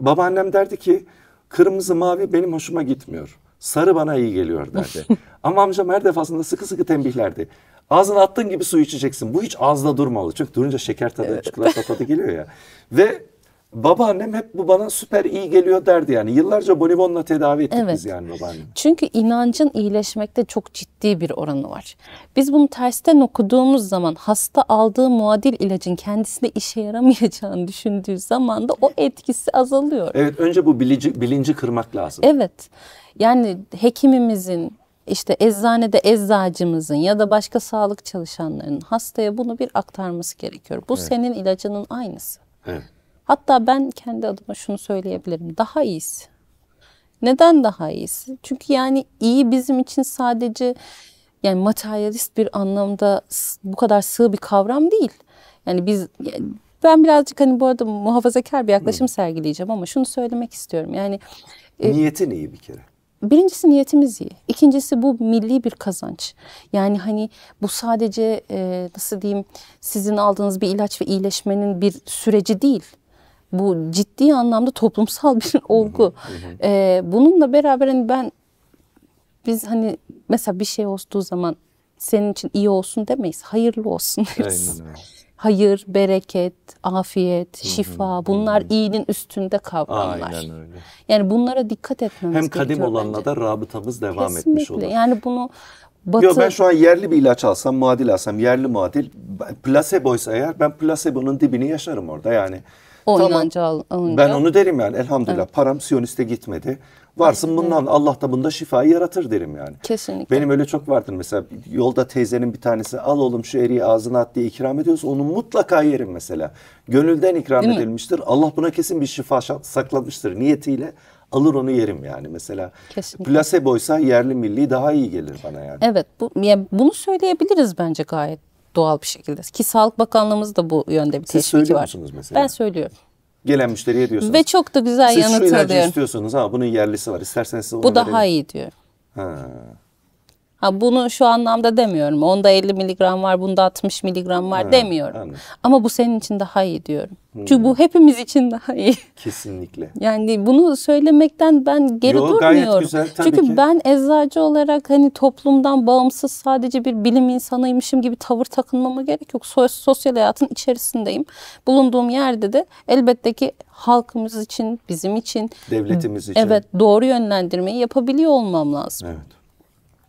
babaannem derdi ki kırmızı mavi benim hoşuma gitmiyor. Sarı bana iyi geliyor derdi. Ama amcam her defasında sıkı sıkı tembihlerdi. Ağzına attığın gibi su içeceksin. Bu hiç ağızda durmalı. Çünkü durunca şeker tadı, evet. çikolata tadı geliyor ya. Ve babaannem hep bu bana süper iyi geliyor derdi yani. Yıllarca bonibonla tedavi ettik evet. biz yani babaannem.
Çünkü inancın iyileşmekte çok ciddi bir oranı var. Biz bunu tersten okuduğumuz zaman hasta aldığı muadil ilacın kendisine işe yaramayacağını düşündüğü zaman da o etkisi azalıyor. Evet önce
bu bilinci, bilinci kırmak lazım. Evet.
Yani hekimimizin, işte eczanede eczacımızın ya da başka sağlık çalışanlarının hastaya bunu bir aktarması gerekiyor. Bu evet. senin ilacının aynısı. Evet. Hatta ben kendi adıma şunu söyleyebilirim. Daha iyisi. Neden daha iyisi? Çünkü yani iyi bizim için sadece yani materyalist bir anlamda bu kadar sığ bir kavram değil. Yani biz ben birazcık hani bu arada muhafazakar bir yaklaşım Hı. Hmm. sergileyeceğim ama şunu söylemek istiyorum. Yani
e, niyetin e, iyi bir kere.
Birincisi niyetimiz iyi. İkincisi bu milli bir kazanç. Yani hani bu sadece e, nasıl diyeyim sizin aldığınız bir ilaç ve iyileşmenin bir süreci değil. Bu ciddi anlamda toplumsal bir olgu. ee, bununla beraber hani ben biz hani mesela bir şey olduğu zaman senin için iyi olsun demeyiz. Hayırlı olsun deriz. Hayır, bereket, afiyet, şifa bunlar iyinin üstünde kavramlar. Aynen öyle. Yani bunlara dikkat etmemiz gerekiyor. Hem kadim
olanla bence. da rabıtamız devam Kesinlikle. etmiş olur.
Yani bunu
Batı... Yok ben şu an yerli bir ilaç alsam, muadil alsam, yerli muadil, plaseboysa eğer ben plasebonun dibini yaşarım orada yani.
O tamam. inancı alınca. Ben onu
derim yani elhamdülillah evet. param Siyonist'e gitmedi. Varsın bundan Allah da bunda şifayı yaratır derim yani. Kesinlikle. Benim öyle çok vardır mesela yolda teyzenin bir tanesi al oğlum şu eriği ağzına at diye ikram ediyorsa onu mutlaka yerim mesela. Gönülden ikram Değil edilmiştir. Mi? Allah buna kesin bir şifa saklamıştır niyetiyle alır onu yerim yani mesela. Kesinlikle. Plaseboysa yerli milli daha iyi gelir bana yani. Evet
bu yani bunu söyleyebiliriz bence gayet doğal bir şekilde. Ki Sağlık Bakanlığımız da bu yönde bir Siz teşviki var. Siz mesela? Ben söylüyorum.
Gelen müşteriye diyorsunuz. Ve
çok da güzel Siz yanıt alıyorum. Siz şu ilacı
istiyorsunuz ama bunun yerlisi var. İsterseniz size onu Bu verelim. daha iyi diyor. Ha.
Ha bunu şu anlamda demiyorum. Onda 50 miligram var, bunda 60 miligram var ha, demiyorum. Anladım. Ama bu senin için daha iyi diyorum. Hmm. Çünkü bu hepimiz için daha iyi.
Kesinlikle.
Yani bunu söylemekten ben geri Yo, durmuyorum. Gayet güzel, tabii Çünkü ki. ben eczacı olarak hani toplumdan bağımsız sadece bir bilim insanıymışım gibi tavır takınmama gerek yok. Sos sosyal hayatın içerisindeyim. Bulunduğum yerde de elbette ki halkımız için, bizim için, devletimiz için evet doğru yönlendirmeyi yapabiliyor olmam lazım.
Evet.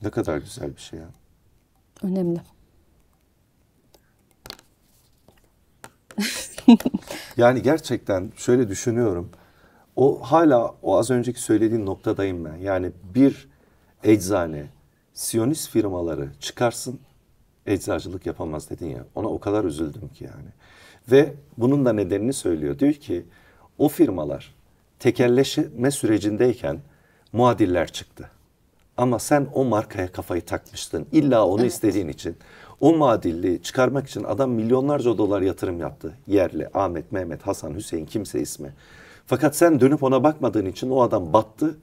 Ne kadar güzel bir şey ya. Önemli. yani gerçekten şöyle düşünüyorum. O hala o az önceki söylediğin noktadayım ben. Yani bir eczane, Siyonist firmaları çıkarsın eczacılık yapamaz dedin ya. Ona o kadar üzüldüm ki yani. Ve bunun da nedenini söylüyor. Diyor ki o firmalar tekelleşme sürecindeyken muadiller çıktı. Ama sen o markaya kafayı takmıştın. İlla onu evet. istediğin için. O madilliği çıkarmak için adam milyonlarca dolar yatırım yaptı. Yerli Ahmet, Mehmet, Hasan, Hüseyin kimse ismi. Fakat sen dönüp ona bakmadığın için o adam battı.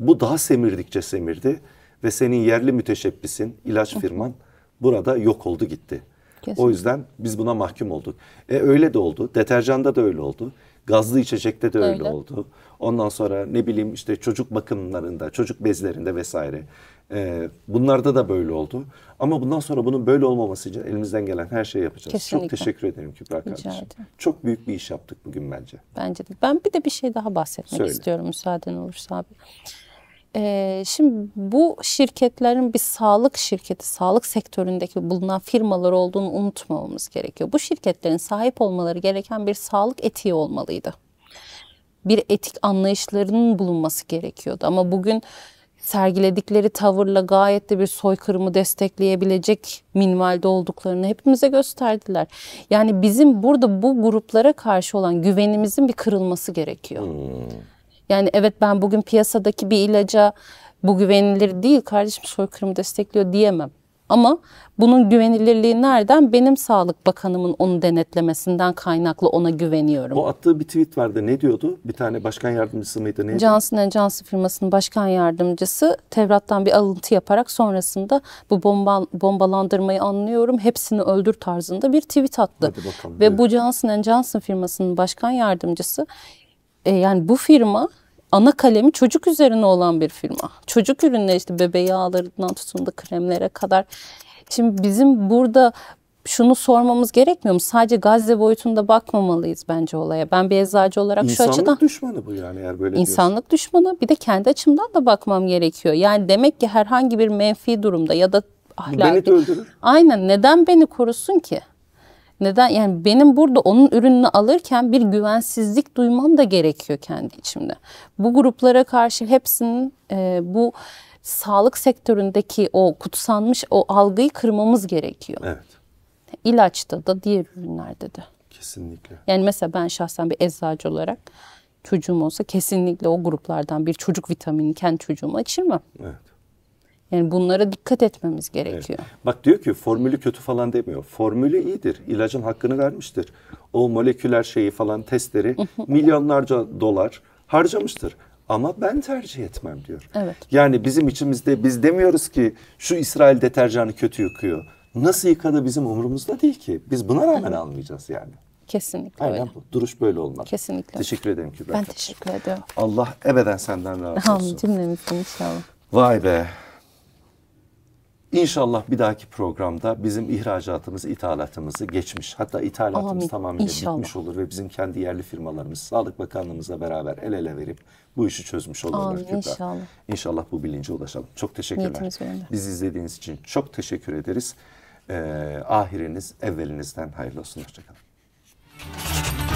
Bu daha semirdikçe semirdi ve senin yerli müteşebbisin, ilaç firman burada yok oldu gitti. Kesinlikle. O yüzden biz buna mahkum olduk. E öyle de oldu. Deterjanda da öyle oldu. Gazlı içecekte de öyle, öyle oldu. Ondan sonra ne bileyim işte çocuk bakımlarında, çocuk bezlerinde vesaire. E, bunlarda da böyle oldu. Ama bundan sonra bunun böyle olmaması için elimizden gelen her şeyi yapacağız. Kesinlikle. Çok teşekkür ederim Kübra kardeşim. Ederim. Çok büyük bir iş yaptık bugün bence.
Bence de. Ben bir de bir şey daha bahsetmek Söyle. istiyorum müsaaden olursa abi. Ee, şimdi bu şirketlerin bir sağlık şirketi, sağlık sektöründeki bulunan firmalar olduğunu unutmamamız gerekiyor. Bu şirketlerin sahip olmaları gereken bir sağlık etiği olmalıydı bir etik anlayışlarının bulunması gerekiyordu. Ama bugün sergiledikleri tavırla gayet de bir soykırımı destekleyebilecek minvalde olduklarını hepimize gösterdiler. Yani bizim burada bu gruplara karşı olan güvenimizin bir kırılması gerekiyor. Hmm. Yani evet ben bugün piyasadaki bir ilaca bu güvenilir değil kardeşim soykırımı destekliyor diyemem. Ama bunun güvenilirliği nereden? Benim Sağlık Bakanımın onu denetlemesinden kaynaklı ona güveniyorum. O
attığı bir tweet vardı. Ne diyordu? Bir tane başkan yardımcısı mıydı? Neydi?
Johnson Johnson firmasının başkan yardımcısı Tevrat'tan bir alıntı yaparak sonrasında bu bomba, bombalandırmayı anlıyorum. Hepsini öldür tarzında bir tweet attı. Bakalım, Ve evet. bu Johnson Johnson firmasının başkan yardımcısı e, yani bu firma ana kalemi çocuk üzerine olan bir firma. Ah, çocuk ürünleri işte bebeği yağlarından tutun da kremlere kadar. Şimdi bizim burada şunu sormamız gerekmiyor mu? Sadece Gazze boyutunda bakmamalıyız bence olaya. Ben bir eczacı olarak İnsanlık şu açıdan... İnsanlık düşmanı bu yani eğer böyle İnsanlık diyorsun. düşmanı bir de kendi açımdan da bakmam gerekiyor. Yani demek ki herhangi bir menfi durumda ya da ahlaki... Beni de öldürür. Aynen neden beni korusun ki? Neden? Yani benim burada onun ürününü alırken bir güvensizlik duymam da gerekiyor kendi içimde. Bu gruplara karşı hepsinin e, bu sağlık sektöründeki o kutsanmış o algıyı kırmamız gerekiyor. Evet. İlaçta da diğer ürünlerde de.
Kesinlikle.
Yani mesela ben şahsen bir eczacı olarak çocuğum olsa kesinlikle o gruplardan bir çocuk vitamini kendi çocuğuma açırmam. Evet. Yani bunlara dikkat etmemiz gerekiyor.
Evet. Bak diyor ki formülü kötü falan demiyor. Formülü iyidir. İlacın hakkını vermiştir. O moleküler şeyi falan testleri milyonlarca dolar harcamıştır. Ama ben tercih etmem diyor. Evet. Yani bizim içimizde biz demiyoruz ki şu İsrail deterjanı kötü yıkıyor. Nasıl yıkadı bizim umurumuzda değil ki. Biz buna rağmen almayacağız yani.
Kesinlikle Aynen öyle.
bu. Duruş böyle olmalı. Kesinlikle. Teşekkür ederim Kübra. Ben teşekkür ediyorum. Allah ebeden senden razı olsun. Amin
cümlemizin inşallah.
Vay be. İnşallah bir dahaki programda bizim ihracatımız, ithalatımızı geçmiş. Hatta ithalatımız Amin. tamamıyla İnşallah. bitmiş olur ve bizim kendi yerli firmalarımız Sağlık Bakanlığımızla beraber el ele verip bu işi çözmüş olurlar. İnşallah. İnşallah bu bilince ulaşalım. Çok teşekkürler. Biz izlediğiniz için çok teşekkür ederiz. Ee, ahiriniz evvelinizden hayırlı olsun. Hoşçakalın.